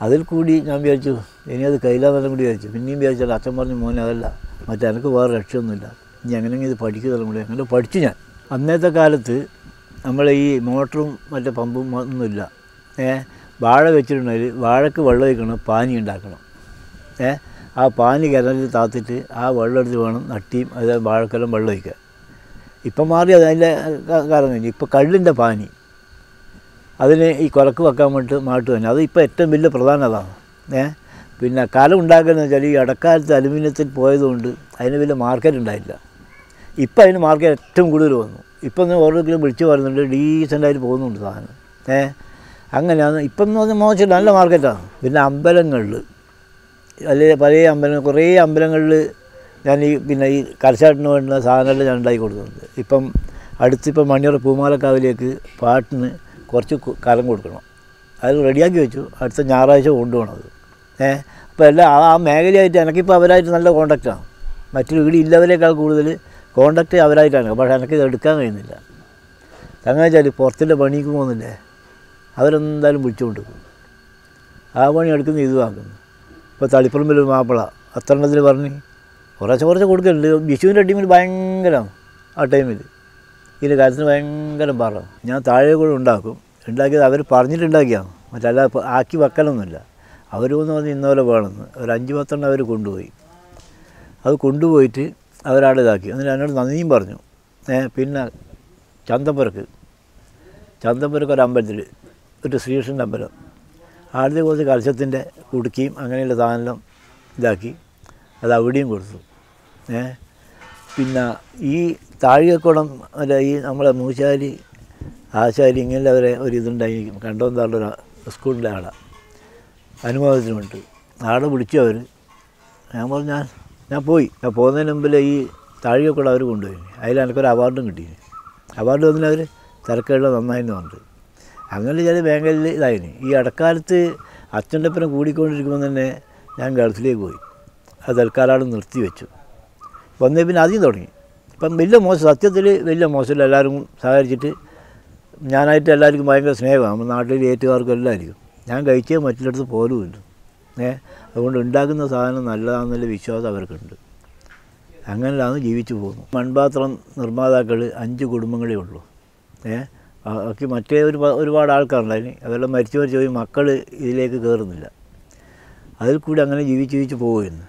അതിൽ കൂടി ഞാൻ വിചാരിച്ചു ഇനി അത് കയ്യിലാന്നെല്ലാം കൂടി വിചാരിച്ചു പിന്നെയും വിചാരിച്ചാൽ അച്ഛൻ പറഞ്ഞു മോനെ അതല്ല മറ്റേ എനിക്ക് വേറെ രക്ഷയൊന്നുമില്ല ഇനി അങ്ങനെ ഇത് പഠിക്കുക തലമുറ അങ്ങനെ പഠിച്ചു ഞാൻ അന്നത്തെ കാലത്ത് നമ്മൾ ഈ മോട്ടറും മറ്റേ പമ്പും ഒന്നുമില്ല ഏ വാഴ വെച്ചിട്ടുണ്ടെങ്കിൽ വാഴക്ക് വെള്ളം ഒഴിക്കണം പാനി ഉണ്ടാക്കണം ഏ ആ പാനി കിണറിൽ താത്തിട്ട് ആ വെള്ളം എടുത്ത് വേണം നട്ടിയും അത് വാഴക്കെല്ലാം വെള്ളം ഒഴിക്കുക ഇപ്പം മാറി അതിൻ്റെ കാരണം കഴിഞ്ഞു ഇപ്പോൾ കള്ളിൻ്റെ പാനി അതിന് ഈ കുറക്ക് വെക്കാൻ വേണ്ടി മാട്ട് തന്നെ അത് ഇപ്പോൾ ഏറ്റവും വലിയ പ്രധാന അതാണ് ഏ പിന്നെ കലം ഉണ്ടാക്കുന്നത് വെച്ചാൽ ഈ ഇടക്കാലത്ത് അലുമിനിയത്തിൽ പോയതുകൊണ്ട് അതിന് വലിയ മാർക്കറ്റ് ഉണ്ടായില്ല ഇപ്പം അതിന് മാർക്കറ്റ് ഏറ്റവും കൂടുതൽ വന്നു ഇപ്പം ഓരോരുത്തരും വിളിച്ച് പറയുന്നുണ്ട് ഡീസൻ്റായിട്ട് പോകുന്നുണ്ട് സാധനം ഏ അങ്ങനെയാണ് ഇപ്പം എന്ന് പറഞ്ഞാൽ മോശം നല്ല മാർക്കറ്റാണ് പിന്നെ അമ്പലങ്ങളിൽ അല്ലെ പല അമ്പലങ്ങൾ കുറേ അമ്പലങ്ങളിൽ ഞാൻ ഈ പിന്നെ ഈ കരച്ചാട്ടിന് വേണ്ട സാധനങ്ങൾ ഞാൻ ഉണ്ടാക്കി കൊടുക്കുന്നുണ്ട് ഇപ്പം അടുത്തിപ്പം മണിയറ പൂമാലക്കാവിലേക്ക് പാട്ടിന് കുറച്ച് കരം കൊടുക്കണം അത് റെഡിയാക്കി വെച്ചു അടുത്ത ഞായറാഴ്ച കൊണ്ടുപോകണം അത് ഏ അപ്പോൾ എല്ലാം ആ മേഖലയായിട്ട് എനിക്കിപ്പോൾ അവരായിട്ട് നല്ല കോണ്ടാക്റ്റാണ് മറ്റു വീട് ഇല്ലവരേക്കാൾ കൂടുതൽ കോണ്ടാക്ട് അവരായിട്ടാണ് പക്ഷേ എനിക്ക് എടുക്കാൻ കഴിയുന്നില്ല അങ്ങനെ വെച്ചാൽ പുറത്തിൻ്റെ പണിക്ക് പോകുന്നില്ലേ അവരെന്തായാലും വിളിച്ചുകൊണ്ട് ആ പണി എടുക്കുന്ന ഇത് വാങ്ങുന്നു ഇപ്പോൾ തളിപ്പറമ്പിൽ മാപ്പിള അത്ര എണ്ണത്തിൽ പറഞ്ഞ് കുറച്ച് കുറച്ച് കൊടുക്കുന്നുണ്ട് വിഷുവിൻ്റെ ടീമിൽ ഭയങ്കരമാണ് ആ ടൈമിൽ ഇതിൻ്റെ കാര്യത്തിന് ഭയങ്കര പാടാണ് ഞാൻ താഴെ കൂടെ ഉണ്ടാക്കും ഉണ്ടാക്കിയത് അവർ പറഞ്ഞിട്ടുണ്ടാക്കിയാണ് മറ്റല്ലാതെ ആക്കി വെക്കലൊന്നുമില്ല അവരൊന്നും പറഞ്ഞ് ഇന്നോലെ വേണമെന്ന് ഒരു അഞ്ച് പത്തെണ്ണം അവർ കൊണ്ടുപോയി അത് കൊണ്ടുപോയിട്ട് അതൊരാൾ ഇതാക്കി എന്നിട്ട് എന്നോട് നന്ദിയും പറഞ്ഞു പിന്നെ ചന്തപ്പുരക്ക് ചന്തപ്പുരക്ക് ഒരു അമ്പലത്തിൽ ഒരു ശ്രീകൃഷ്ണൻ്റെ അമ്പലം ആദ്യത്തെ കുറച്ച് കലശത്തിൻ്റെ കുടുക്കിയും അങ്ങനെയുള്ള സാധനം ഇതാക്കി അത് അവിടെയും കൊടുത്തു ഏ പിന്നെ ഈ താഴികക്കുളം അല്ല ഈ നമ്മളെ മൂശാലി ആശാരി ഇങ്ങനെയുള്ളവരെ ഒരു ഇതുണ്ടായിരിക്കും കണ്ടോന്താളുടെ സ്കൂളിൻ്റെ ആളാണ് അനുവാദത്തിനുണ്ട് ആളെ വിളിച്ചു അവർ ഞാൻ പറഞ്ഞാൽ ഞാൻ പോയി ഞാൻ പോകുന്നതിന് മുമ്പിൽ ഈ താഴികക്കുള്ള അവർ കൊണ്ടുപോയി അതിൽ എനിക്കൊരു അവാർഡും കിട്ടി അവാർഡ് വന്നിട്ട് അവർ തിരക്കുകളിൽ നന്നായിരുന്നു പറഞ്ഞിട്ട് അങ്ങനെ ചില ബാങ്കിൽ ഇതായിന് ഈ ഇടക്കാലത്ത് അച്ഛൻ്റെ ഒപ്പം കൂടിക്കൊണ്ടിരിക്കുമ്പോൾ തന്നെ ഞാൻ ഗൾഫിലേക്ക് പോയി അത് തൽക്കാലം നിർത്തി വെച്ചു വന്നേ പിന്നെ ആദ്യം തുടങ്ങി ഇപ്പം വലിയ മോശം സത്യത്തിൽ വലിയ മോശമില്ല എല്ലാവരും സഹകരിച്ചിട്ട് ഞാനായിട്ട് എല്ലാവർക്കും ഭയങ്കര സ്നേഹമാണ് നമ്മുടെ നാട്ടിലെ ഏറ്റുകാർക്കും എല്ലാവർക്കും ഞാൻ കഴിച്ചേ മറ്റുള്ളടത്ത് പോലും പോലുമില്ല ഏ അതുകൊണ്ട് ഉണ്ടാക്കുന്ന സാധനം നല്ലതാണെന്നുള്ള വിശ്വാസം അവർക്കുണ്ട് അങ്ങനെയാണ് ജീവിച്ചു പോകുന്നു മൺപാത്രം നിർമ്മാതാക്കൾ അഞ്ച് കുടുംബങ്ങളേ ഉള്ളൂ ഏ ബാക്കി മറ്റേ ഒരു ഒരുപാട് ആൾക്കാരുണ്ടായി അതെല്ലാം മരിച്ചു പോയി മക്കൾ ഇതിലേക്ക് കയറുന്നില്ല അതിൽ കൂടി അങ്ങനെ ജീവിച്ച് ജീവിച്ച് പോകുന്നു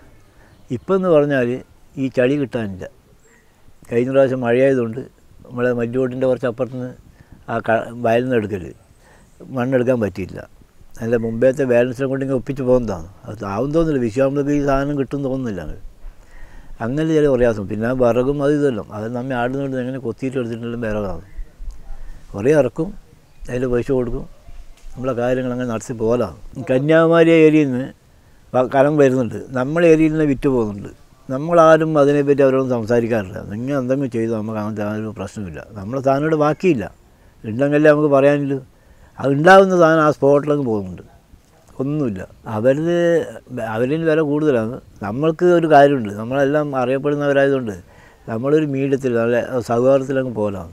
ഇപ്പം എന്ന് പറഞ്ഞാൽ ഈ ചളി കിട്ടാനില്ല കഴിഞ്ഞ പ്രാവശ്യം മഴയായതുകൊണ്ട് നമ്മളെ മല്ലുകോട്ടിൻ്റെ കുറച്ച് നിന്ന് ആ ക വയലിൽ നിന്ന് എടുക്കൽ മണ്ണെടുക്കാൻ പറ്റിയില്ല അല്ല മുമ്പേത്തെ ബാലൻസിനെ കൊണ്ട് ഇങ്ങനെ ഒപ്പിച്ച് പോകുന്നതാണ് അത് ആവും തോന്നില്ല വിശ്വാസത്തിൽ ഈ സാധനം കിട്ടും തോന്നുന്നില്ല അങ്ങനെ ചില പ്രയാസം പിന്നെ വിറകും അത് ഇതെല്ലാം അത് നമ്മെ ആടുന്നുകൊണ്ട് എങ്ങനെ കൊത്തിയിട്ട് എടുത്തിട്ടുണ്ടെങ്കിലും വിറകാണ് കുറേ ഇറക്കും അതിൽ പൈസ കൊടുക്കും നമ്മളെ കാര്യങ്ങൾ അങ്ങനെ നടത്തി പോകലാണ് കന്യാകുമാരി ഏരിയയിൽ നിന്ന് കലം വരുന്നുണ്ട് നമ്മളെ ഏരിയയിൽ നിന്ന് വിറ്റ് പോകുന്നുണ്ട് നമ്മളാരും അതിനെപ്പറ്റി അവരോട് സംസാരിക്കാറില്ല നിങ്ങൾ എന്തെങ്കിലും ചെയ്തു നമുക്ക് അങ്ങനത്തെ ആരും പ്രശ്നമില്ല നമ്മളെ ഇവിടെ ബാക്കിയില്ല ഉണ്ടെങ്കിലേ നമുക്ക് പറയാനില്ല അതുണ്ടാകുന്ന സാധനം ആ സ്പോട്ടിലങ്ങ് പോകുന്നുണ്ട് ഒന്നുമില്ല അവരിൽ അവരിൽ വില കൂടുതലാണ് നമ്മൾക്ക് ഒരു കാര്യമുണ്ട് നമ്മളെല്ലാം അറിയപ്പെടുന്നവരായതുകൊണ്ട് നമ്മളൊരു മീഡിയത്തിൽ നല്ല സൗഹാർദ്ദത്തിലങ്ങ് പോകലാണ്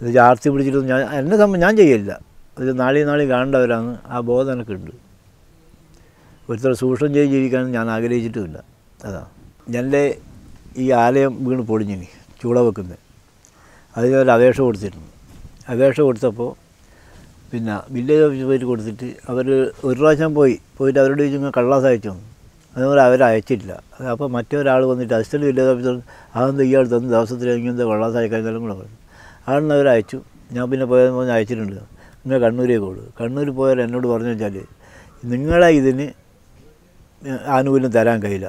ഇത് ചാർത്തി പിടിച്ചിട്ടൊന്നും ഞാൻ എന്നെ സംബന്ധം ഞാൻ ചെയ്യില്ല ഇത് നാളെ നാളെ കാണേണ്ടവരാണ് ആ ബോധം ഉണ്ട് ഒരുത്തരം സൂക്ഷണം ചെയ്ത് ജീവിക്കാൻ ഞാൻ ആഗ്രഹിച്ചിട്ടുമില്ല അതാ എൻ്റെ ഈ ആലയം വീണ് പൊളിഞ്ഞിനി ചൂള വെക്കുന്നത് അതിനൊരു അപേക്ഷ കൊടുത്തിരുന്നു അപേക്ഷ കൊടുത്തപ്പോൾ പിന്നെ വില്ലേജ് പോയിട്ട് കൊടുത്തിട്ട് അവർ ഒരു പ്രാവശ്യം പോയി പോയിട്ട് അവരോട് ചോദിച്ചു കള്ളാസ് അയച്ചു തന്നു അതുപോലെ അവരയച്ചില്ല അപ്പോൾ മറ്റൊരാൾ വന്നിട്ട് അസിസ്റ്റൻ്റ് വില്ലേജ് ഓഫീസർ അതെന്താ ഇയാൾ തന്നു ദിവസത്തിൽ എനിക്ക് എന്താ കള്ളാസ് അയക്കാനെല്ലാം കൂടെ പറഞ്ഞു അതാണ് അവരയച്ചു ഞാൻ പിന്നെ പോയത് പറഞ്ഞ് അയച്ചിട്ടുണ്ട് നിങ്ങൾ കണ്ണൂരേക്ക് കൊടു കണ്ണൂർ പോയാൽ എന്നോട് പറഞ്ഞു വെച്ചാൽ നിങ്ങളെ ഇതിന് ആനുകൂല്യം തരാൻ കഴിയില്ല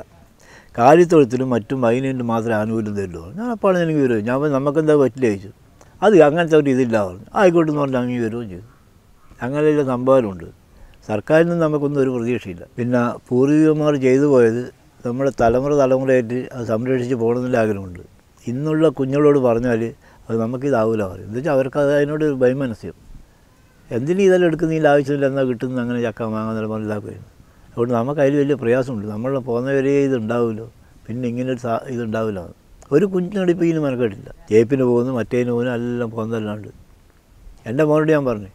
കാലിത്തൊഴുത്തിലും മറ്റും വൈനിനും മാത്രമേ ആനുകൂല്യം തരുള്ളൂ ഞാൻ അപ്പോൾ എനിക്ക് വരും ഞാൻ നമുക്കെന്താ പറ്റില്ല ചോദിച്ചു അത് അങ്ങനത്തെ ഒരു ഇതില്ല പറഞ്ഞു ആയിക്കോട്ടെ എന്ന് പറഞ്ഞാൽ അങ്ങനെ വരികയും ചെയ്തു അങ്ങനെയുള്ള സംഭവമുണ്ട് സർക്കാരിൽ നിന്ന് നമുക്കൊന്നും ഒരു പ്രതീക്ഷയില്ല പിന്നെ പൂർവികന്മാർ ചെയ്തു പോയത് നമ്മുടെ തലമുറ തലമുറയായിട്ട് അത് സംരക്ഷിച്ച് പോകണമെന്നുള്ള ആഗ്രഹമുണ്ട് ഇന്നുള്ള കുഞ്ഞുങ്ങളോട് പറഞ്ഞാൽ അത് നമുക്കിതാവില്ല പറയും വെച്ചാൽ അവർക്ക് അതിനോട് ഭയമനസ്യം എന്തിനും ഇതെല്ലാം എടുക്കുന്നതിൽ ആവശ്യമില്ല എന്നാൽ കിട്ടുന്ന അങ്ങനെ ചക്ക മാങ്ങാൻ നല്ല പറഞ്ഞ് ഇതാക്കുകയാണ് അതുകൊണ്ട് നമുക്ക് അതിൽ വലിയ പ്രയാസമുണ്ട് നമ്മൾ പോകുന്നവരെ ഇതുണ്ടാവുമല്ലോ പിന്നെ ഇങ്ങനെ സാ ഇതുണ്ടാവില്ല ഒരു കുഞ്ഞടിപ്പിക്കലും മെനക്കെട്ടില്ല ജയിപ്പിന് പോകുന്നു മറ്റേതിന് പോകുന്നു എല്ലാം പോകുന്നതല്ലാണ്ട് എൻ്റെ മോനോട് ഞാൻ പറഞ്ഞു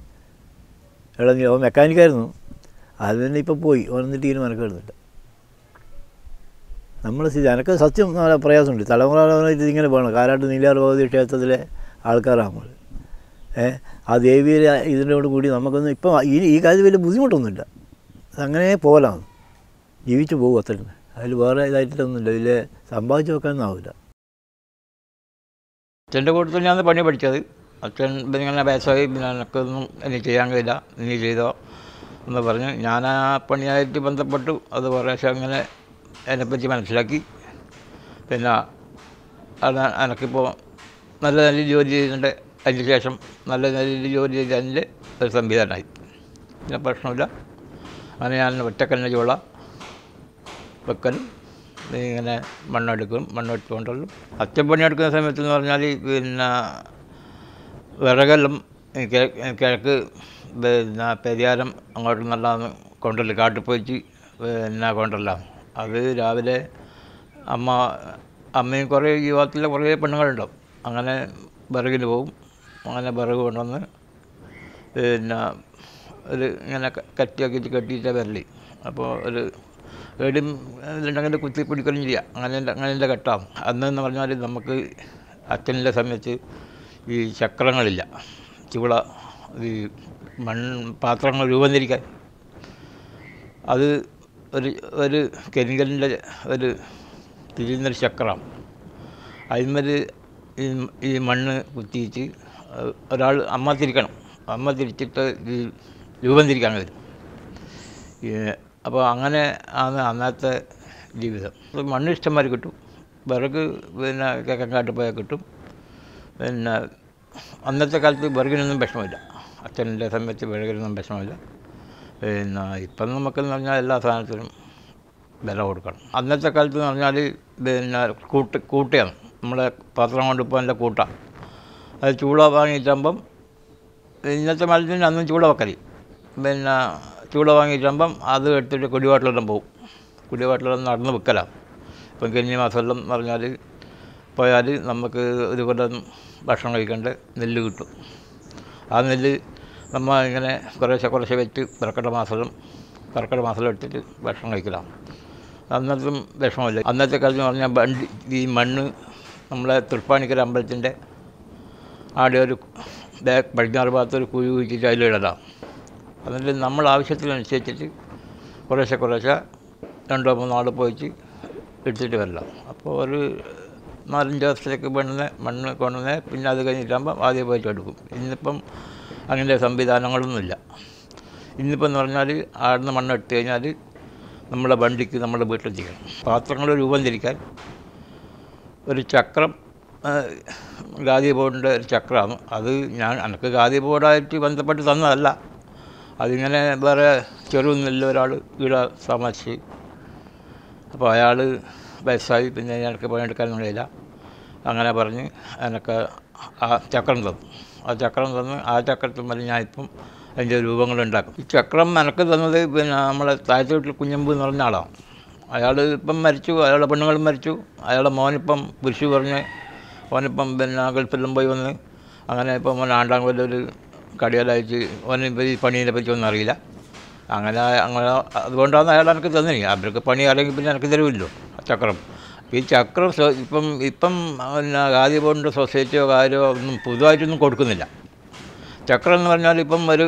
ഇളഞ്ഞി അവൻ മെക്കാനിക്കായിരുന്നു അത് തന്നെ ഇപ്പോൾ പോയി ഇതിന് മനക്കെടുന്നില്ല നമ്മൾ സ്ഥിതി സത്യം നല്ല പ്രയാസമുണ്ട് തലമുറകളായിട്ട് ഇങ്ങനെ പോകണം കാരാട്ട് നീലാർ ഭഗവതി ക്ഷേത്രത്തിലെ ആൾക്കാരാകുമ്പോൾ ഏ ആ ദേവിയുടെ കൂടെ കൂടി നമുക്കൊന്നും ഇപ്പം ഈ ഈ കാര്യത്തിൽ വലിയ ബുദ്ധിമുട്ടൊന്നുമില്ല അങ്ങനെ പോകലാണ് ജീവിച്ചു പോകും അത്ര അതിൽ വേറെ ഇതായിട്ടൊന്നുമില്ല ഇതിൽ സമ്പാദിച്ചു വെക്കാനൊന്നും ആവില്ല എൻ്റെ കൂട്ടത്തിൽ ഞാൻ പണി പഠിച്ചത് അച്ഛൻ ഇങ്ങനെ വയസ്സായി നിനക്കൊന്നും എനിക്ക് ചെയ്യാൻ കഴിയില്ല നീ ചെയ്തോ എന്ന് പറഞ്ഞു ഞാൻ ആ പണിയായിട്ട് ബന്ധപ്പെട്ടു അത് കുറേശ്ശെ അങ്ങനെ അതിനെപ്പറ്റി മനസ്സിലാക്കി പിന്നെ അത് എനിക്കിപ്പോൾ നല്ല നല്ല ജോലി ചെയ്തിട്ടുണ്ട് അതിന് ശേഷം നല്ല നല്ല ജോലി ചെയ്തതിൽ ഒരു സംവിധാനമായി പിന്നെ പ്രശ്നമില്ല അങ്ങനെ ഞാൻ ഒറ്റക്കന്നെ ചൂള വെക്കലും ഇങ്ങനെ മണ്ണെടുക്കും മണ്ണെടുത്തുകൊണ്ടുള്ളു അച്ഛൻ പണിയെടുക്കുന്ന സമയത്ത് എന്ന് പറഞ്ഞാൽ പിന്നെ വിറകെല്ലാം കിഴക്ക് പിന്നെ പെരിയാരം അങ്ങോട്ട് നിന്നെല്ലാം കൊണ്ടുവരൽ കാട്ടിൽ പോയിട്ട് പിന്നെ കൊണ്ടുവരലാ അത് രാവിലെ അമ്മ അമ്മയും കുറേ ഈ കുറേ പെണ്ണുങ്ങളുണ്ടാവും അങ്ങനെ വിറകിന് പോകും അങ്ങനെ വിറക് കൊണ്ടുവന്ന് പിന്നെ ഒരു ഇങ്ങനെ കട്ടിയാക്കിയിട്ട് കെട്ടിയിട്ടേ വരല് അപ്പോൾ ഒരു ഏടും ഇതിലുണ്ടെങ്കിൽ കുത്തി പിടിക്കലും ചെയ്യാം അങ്ങനെ അങ്ങനെ കെട്ടാം അന്നെന്ന് പറഞ്ഞാൽ നമുക്ക് അച്ഛൻ്റെ സമയത്ത് ഈ ചക്രങ്ങളില്ല ചുവള ഈ മൺ പാത്രങ്ങൾ രൂപംതിരിക്കാൻ അത് ഒരു ഒരു കെമിക്കലിൻ്റെ ഒരു തിരിയുന്നൊരു ചക്രം അതിന്മേൽ ഈ ഈ മണ്ണ് കുത്തിയിട്ട് ഒരാൾ അമ്മ തിരിക്കണം അമ്മ തിരിച്ചിട്ട് ഈ രൂപം തിരിക്കാൻ വരും അപ്പോൾ അങ്ങനെ ആണ് അന്നത്തെ ജീവിതം മണ്ണ് ഇഷ്ടംമാർ കിട്ടും വിറക് പിന്നെ കാട്ടിൽ പോയാൽ കിട്ടും പിന്നെ അന്നത്തെ കാലത്ത് വിറകിനൊന്നും വിഷമമില്ല അച്ഛൻ്റെ സമയത്ത് വിറകിനൊന്നും വിഷമമില്ല പിന്നെ ഇപ്പം നമുക്കെന്ന് പറഞ്ഞാൽ എല്ലാ സാധനത്തിനും വില കൊടുക്കണം അന്നത്തെ കാലത്ത് എന്ന് പറഞ്ഞാൽ പിന്നെ കൂട്ട് കൂട്ടയാണ് നമ്മളെ പാത്രം കൊണ്ട് പോകാനുള്ള കൂട്ട അത് ചൂട വാങ്ങിയിട്ടാകുമ്പം ഇന്നത്തെ മത്സ്യത്തിന് അന്നും ചൂട വെക്കല് പിന്നെ ചൂട വാങ്ങിയിട്ടാകുമ്പം അത് എടുത്തിട്ട് കുടിവാട്ടിലെല്ലാം പോകും കുടിവാട്ടിലെല്ലാം നടന്ന് വിൽക്കലാണ് ഇപ്പം കന്നി മാസമെല്ലാം പറഞ്ഞാൽ പോയാൽ നമുക്ക് ഒരു കൊല്ലം ഭക്ഷണം കഴിക്കേണ്ട നെല്ല് കിട്ടും ആ നെല്ല് നമ്മൾ ഇങ്ങനെ കുറേശ്ശെ കുറേശ്ശെ വെച്ച് കർക്കിടക മാസം കർക്കിടക മാസം എടുത്തിട്ട് ഭക്ഷണം കഴിക്കലാണ് അന്നത്തും വിഷമമില്ല അന്നത്തെ കാലത്ത് എന്ന് പറഞ്ഞാൽ വണ്ടി ഈ മണ്ണ് നമ്മളെ തൃപ്പാണിക്കര അമ്പലത്തിൻ്റെ ആടെ ഒരു ബാക്ക് പടിഞ്ഞാറ് ഭാഗത്തൊരു കുഴി കുഴിച്ചിട്ട് ഇടലാം അതിൽ നമ്മൾ ആവശ്യത്തിനനുസരിച്ചിട്ട് കുറേശ്ശെ കുറേശ്ശെ രണ്ടോ മൂന്നോ ആൾ പോയിട്ട് എടുത്തിട്ട് വരലാം അപ്പോൾ ഒരു നാലഞ്ച് ദിവസത്തിലേക്ക് മണ്ണ് മണ്ണ് കൊണ്ടുവന്ന് പിന്നെ അത് കഴിഞ്ഞിട്ടാകുമ്പോൾ ആദ്യം പോയിട്ട് എടുക്കും ഇന്നിപ്പം അങ്ങനെ സംവിധാനങ്ങളൊന്നുമില്ല ഇന്നിപ്പം എന്ന് പറഞ്ഞാൽ ആടുന്ന മണ്ണ് എടുത്തു കഴിഞ്ഞാൽ നമ്മുടെ വണ്ടിക്ക് നമ്മുടെ ചെയ്യണം പാത്രങ്ങൾ രൂപം തിരിക്കാൻ ഒരു ചക്രം ഗാദി ബോർഡിൻ്റെ ഒരു ചക്രമാണ് അത് ഞാൻ എനിക്ക് ഗാദി ബോർഡായിട്ട് ബന്ധപ്പെട്ട് തന്നതല്ല അതിങ്ങനെ വേറെ ചെറുവെന്നില്ല ഒരാൾ ഇവിടെ താമസിച്ച് അപ്പോൾ അയാൾ വയസ്സായി പിന്നെ എനിക്ക് പണിയെടുക്കാനൊന്നും കഴിയില്ല അങ്ങനെ പറഞ്ഞ് എനിക്ക് ആ ചക്രം തന്നു ആ ചക്രം തന്ന് ആ ചക്രത്തിൽ മതി ഞാനിപ്പം അതിൻ്റെ രൂപങ്ങളുണ്ടാക്കും ഈ ചക്രം എനിക്ക് തന്നത് പിന്നെ നമ്മളെ വീട്ടിൽ കുഞ്ഞമ്പ് എന്ന് പറഞ്ഞ ആളാണ് അയാൾ ഇപ്പം മരിച്ചു അയാളുടെ പെണ്ണുങ്ങൾ മരിച്ചു അയാളുടെ മോനിപ്പം കുരിശു പറഞ്ഞ് ഓനിപ്പം പിന്നെ ഗൾഫിലും പോയി വന്ന് അങ്ങനെ ഇപ്പം ഓൻ ആണ്ടാങ്കോല ഒരു കടിയാലയച്ച് ഓന് ഈ പണീനെ പറ്റി ഒന്നും അറിയില്ല അങ്ങനെ അങ്ങനെ അതുകൊണ്ടാണ് അയാൾ എനിക്ക് തന്നില്ല അവർക്ക് പണി അല്ലെങ്കിൽ പിന്നെ എനിക്ക് തരുമല്ലോ ചക്രം ഈ ചക്രം ഇപ്പം ഇപ്പം പിന്നെ ഖാദി ബോണ്ട് സൊസൈറ്റിയോ കാര്യമോ ഒന്നും പുതുതായിട്ടൊന്നും കൊടുക്കുന്നില്ല ചക്രം എന്ന് പറഞ്ഞാൽ ഇപ്പം ഒരു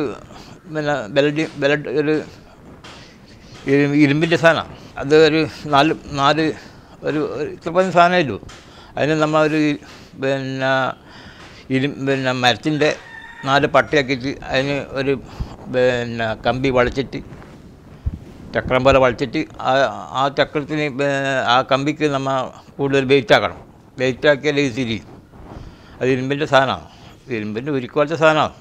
പിന്നെ ബെലഡ് ബെലഡ് ഒരു ഇരുമ്പിൻ്റെ സാധനമാണ് അത് ഒരു നാല് നാല് ഒരു ഇത്ര പതിനഞ്ച് സാധനമേ ഉള്ളൂ അതിന് നമ്മളൊരു പിന്നെ ഇരു പിന്നെ മരത്തിൻ്റെ നാല് പട്ടയാക്കിയിട്ട് അതിന് ഒരു പിന്നെ കമ്പി വളച്ചിട്ട് ചക്രം പോലെ വളച്ചിട്ട് ആ ആ ചക്രത്തിന് ആ കമ്പിക്ക് നമ്മൾ കൂടുതൽ വെയിറ്റാക്കണം വെയിറ്റാക്കിയാൽ ഇത് തിരിയും അത് ഇരുമ്പിൻ്റെ സാധനമാണ് ഇരുമ്പിൻ്റെ ഉരുക്കുപോലത്തെ സാധനമാണ്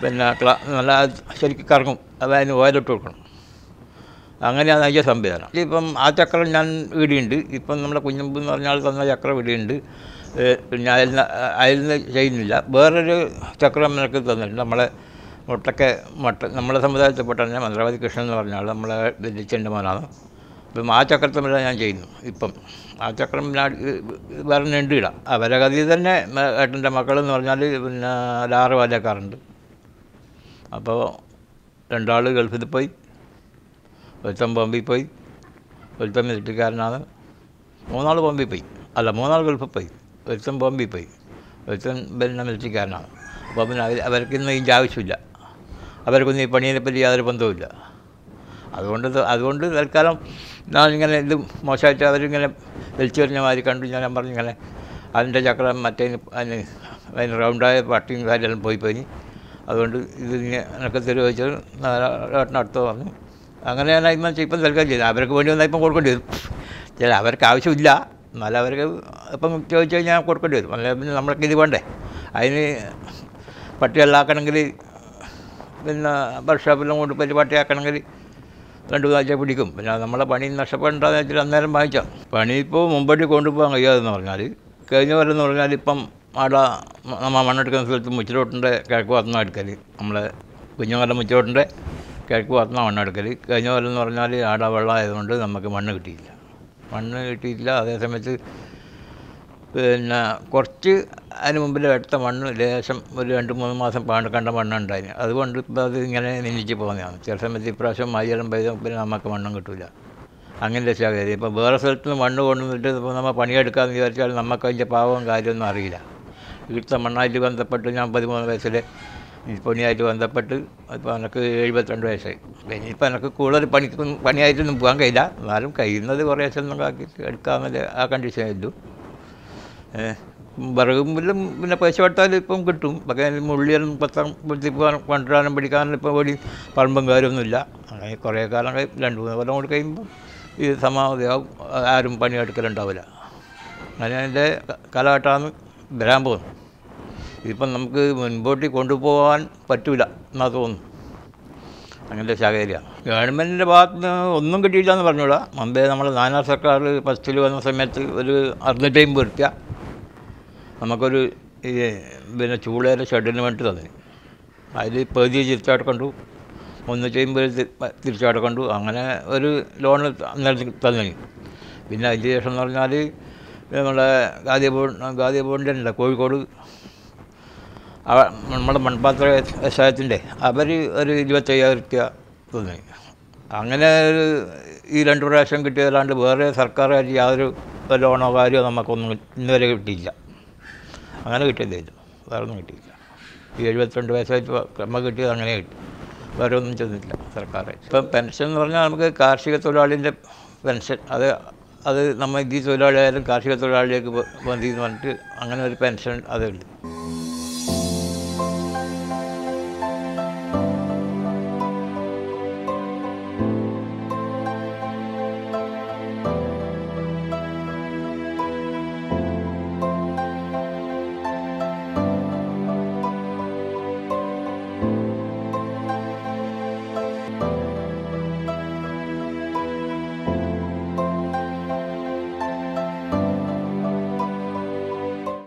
പിന്നെ ക്ലാ നല്ല ശരിക്കും കറങ്ങും അത് അതിന് ഓയിലിട്ട് കൊടുക്കണം അങ്ങനെയാണ് അതിൻ്റെ സംവിധാനം ഇപ്പം ആ ചക്രം ഞാൻ വീടിയുണ്ട് ഇപ്പം നമ്മുടെ കുഞ്ഞമ്പ് എന്ന് പറഞ്ഞാൽ തന്ന ചക്രം വീടിയുണ്ട് പിന്നെ അതിൽ നിന്ന് അതിൽ നിന്ന് ചെയ്യുന്നില്ല വേറൊരു ചക്രം നിനക്ക് തന്നിട്ടുണ്ട് നമ്മളെ ഒട്ടൊക്കെ മട്ട നമ്മുടെ സമുദായത്തിൽപ്പെട്ട പറഞ്ഞാൽ മന്ത്രവാദി കൃഷ്ണൻ എന്ന് പറഞ്ഞാൽ നമ്മളെ ദില്ലിച്ചൻ്റെ മോനാണ് ഇപ്പം ആ ചക്രത്തമിഴ ഞാൻ ചെയ്യുന്നു ഇപ്പം ആ ചക്രം ഞാൻ വേറെ അവരെ അവരകതി തന്നെ ഏട്ടൻ്റെ മക്കളെന്ന് പറഞ്ഞാൽ പിന്നെ ലാറ് വാലക്കാറുണ്ട് അപ്പോൾ രണ്ടാൾ ഗൾഫിൽ പോയി ഒരുത്തം ബോംബെയിൽ പോയി ഒരുത്തം മിലിറ്ററിക്കാരനാണ് മൂന്നാൾ ബോംബെയിൽ പോയി അല്ല മൂന്നാൾ ഗൾഫിൽ പോയി ഒരുത്തം ബോംബെയിൽ പോയി ഒരുത്തം പിന്നെ മിലിറ്ററിക്കാരനാണ് അപ്പോൾ പിന്നെ അവർ അവർക്ക് ഇതിൻ്റെ ആവശ്യമില്ല അവർക്കൊന്നും ഈ പണിയെ പറ്റി യാതൊരു ബന്ധവുമില്ല അതുകൊണ്ട് അതുകൊണ്ട് തൽക്കാലം ഞാൻ ഇങ്ങനെ ഇത് മോശമായിട്ട് അവരിങ്ങനെ വലിച്ചു വരുന്ന മാതിരി കണ്ടു ഞാൻ പറഞ്ഞു ഇങ്ങനെ അതിൻ്റെ ചക്രം മറ്റേ അതിന് അതിന് റൗണ്ടായ പട്ടിയും കാര്യമെല്ലാം പോയി പോയി അതുകൊണ്ട് ഇത് എനിക്ക് തെരുവച്ചത് അടുത്ത് പറഞ്ഞു അങ്ങനെ ഞാൻ ഇന്ന് ഇപ്പം തൽക്കാലം ചെയ്തു അവർക്ക് വേണ്ടി വന്നാൽ ഇപ്പം കൊടുക്കേണ്ടി വരും ചില അവർക്ക് ആവശ്യമില്ല എന്നാലും അവർക്ക് ഇപ്പം ചോദിച്ചു കഴിഞ്ഞാൽ കൊടുക്കേണ്ടി വരും അല്ലെങ്കിൽ പിന്നെ നമ്മൾക്ക് ഇത് വേണ്ടേ അതിന് പട്ടിയല്ലാക്കണമെങ്കിൽ പിന്നെ വർക്ക്ഷോപ്പെല്ലാം കൊണ്ട് പരിപാടിയാക്കണമെങ്കിൽ രണ്ട് കാഴ്ച പിടിക്കും പിന്നെ നമ്മളെ പണി നഷ്ടപ്പെടേണ്ടതെന്ന് വെച്ചാൽ അന്നേരം വാങ്ങിച്ചാൽ പണി ഇപ്പോൾ മുമ്പോട്ട് കൊണ്ടുപോകാൻ കഴിയാതെന്ന് പറഞ്ഞാൽ കഴിഞ്ഞ വരെന്ന് പറഞ്ഞാൽ ഇപ്പം അവിടെ നമ്മൾ മണ്ണെടുക്കുന്ന സ്ഥലത്ത് മുച്ചിലോട്ടിൻ്റെ കിഴക്ക് ഭാഗത്തുനിന്ന് എടുക്കൽ നമ്മളെ കുഞ്ഞുങ്ങളുടെ മുച്ചിലോട്ടിൻ്റെ കിഴക്ക് ഭാഗത്തുനിന്ന് മണ്ണെടുക്കൽ കഴിഞ്ഞ കൊല്ലം എന്ന് പറഞ്ഞാൽ ആട വെള്ളമായതുകൊണ്ട് നമുക്ക് മണ്ണ് കിട്ടിയില്ല മണ്ണ് കിട്ടിയില്ല അതേസമയത്ത് പിന്നെ കുറച്ച് അതിന് മുമ്പിൽ എടുത്ത മണ്ണ് ലേശം ഒരു രണ്ട് മൂന്ന് മാസം പാണ്ട് കണ്ട മണ്ണുണ്ടായിരുന്നു അതുകൊണ്ട് ഇപ്പോൾ അത് ഇങ്ങനെ നിന്നിച്ച് പോകുന്നതാണ് ചില സമയത്ത് ഇപ്രാവശ്യം മഴയെല്ലാം പെയ്ത പിന്നെ നമുക്ക് മണ്ണും കിട്ടില്ല അങ്ങനെ ശേഖരം ഇപ്പോൾ വേറെ സ്ഥലത്ത് നിന്ന് മണ്ണ് കൊണ്ടുവന്നിട്ട് ഇപ്പോൾ നമ്മൾ പണിയെടുക്കാമെന്ന് വിചാരിച്ചാൽ നമുക്ക് അതിൻ്റെ പാവവും കാര്യമൊന്നും അറിയില്ല ഇവിടുത്തെ മണ്ണായിട്ട് ബന്ധപ്പെട്ട് ഞാൻ പതിമൂന്ന് വയസ്സിൽ പണിയായിട്ട് ബന്ധപ്പെട്ട് ഇപ്പോൾ എനിക്ക് എഴുപത്തിരണ്ട് വയസ്സായി ഇനിയിപ്പോൾ എനിക്ക് കൂടുതൽ പണി പണിയായിട്ടൊന്നും പോകാൻ കഴിയില്ല എന്നാലും കഴിയുന്നത് കുറേ ദിവസം എടുക്കാമെന്നല്ലേ ആ കണ്ടീഷനായിരുന്നു ഏഹ് വിറകുമ്പിലും പിന്നെ പൈസ കൊടുത്താൽ ഇപ്പം കിട്ടും പക്ഷേ മുള്ളിയൊന്നും പത്താം പോകാൻ കൊണ്ടുവരാനും പിടിക്കാനും ഇപ്പോൾ ഓടി പറമ്പും കാര്യമൊന്നുമില്ല അങ്ങനെ കുറേ കാലം രണ്ട് മൂന്ന് കൊല്ലം കൂടി കഴിയുമ്പം ഈ സമാധിയാവും ആരും പണിയെടുക്കലുണ്ടാവില്ല അങ്ങനെ എൻ്റെ കാലഘട്ടമാണ് വരാൻ പോകുന്നു ഇപ്പം നമുക്ക് മുൻപോട്ട് കൊണ്ടുപോകാൻ പറ്റില്ല എന്നാ തോന്നുന്നു അങ്ങനത്തെ സാഹചര്യമാണ് ഗവൺമെൻറ്റിൻ്റെ ഭാഗത്ത് നിന്ന് ഒന്നും കിട്ടിയില്ല എന്ന് പറഞ്ഞൂടാ മുമ്പേ നമ്മൾ നാനാ സർക്കാർ ഫസ്റ്റിൽ വന്ന സമയത്ത് ഒരു അറുന്നൂറ്റി അമ്പത് റുപ്യ നമുക്കൊരു ഈ പിന്നെ ചൂളേൻ്റെ ഷെഡിന് വേണ്ടി തന്നെ അതിൽ പകുതി തിരിച്ചടവ് കണ്ടു ഒന്ന് ചെയ്യുമ്പോൾ തിരിച്ചടവ് കണ്ടു അങ്ങനെ ഒരു ലോൺ അന്നേരം തന്നു പിന്നെ അതിന് ശേഷം എന്ന് പറഞ്ഞാൽ നമ്മുടെ ഗാന്ധി ഗാന്ധി ബോണ്ടിൻ്റെ ഉണ്ട് കോഴിക്കോട് നമ്മുടെ മൺപാത്ര വ്യവസായത്തിൻ്റെ അവർ ഒരു ഇരുപത്തയ്യായിരം റുപ്യ തന്നു അങ്ങനെ ഒരു ഈ രണ്ട് പ്രാവശ്യം കിട്ടിയതല്ലാണ്ട് വേറെ സർക്കാർ യാതൊരു ലോണോ കാര്യമോ നമുക്കൊന്നും ഇന്നുവരെ കിട്ടിയില്ല അങ്ങനെ കിട്ടിയതായിരുന്നു വേറെ ഒന്നും കിട്ടിയില്ല ഈ എഴുപത്തിരണ്ട് വയസ്സായിട്ട് ക്രമ കിട്ടിയത് അങ്ങനെ കിട്ടി വേറെ ഒന്നും ചെന്നില്ല സർക്കാർ ഇപ്പം പെൻഷൻ എന്ന് പറഞ്ഞാൽ നമുക്ക് കാർഷിക തൊഴിലാളിൻ്റെ പെൻഷൻ അത് അത് നമ്മൾ ഈ തൊഴിലാളിയായാലും കാർഷിക തൊഴിലാളിയിലേക്ക് മതി എന്ന് പറഞ്ഞിട്ട് അങ്ങനെ ഒരു പെൻഷൻ അതുണ്ട്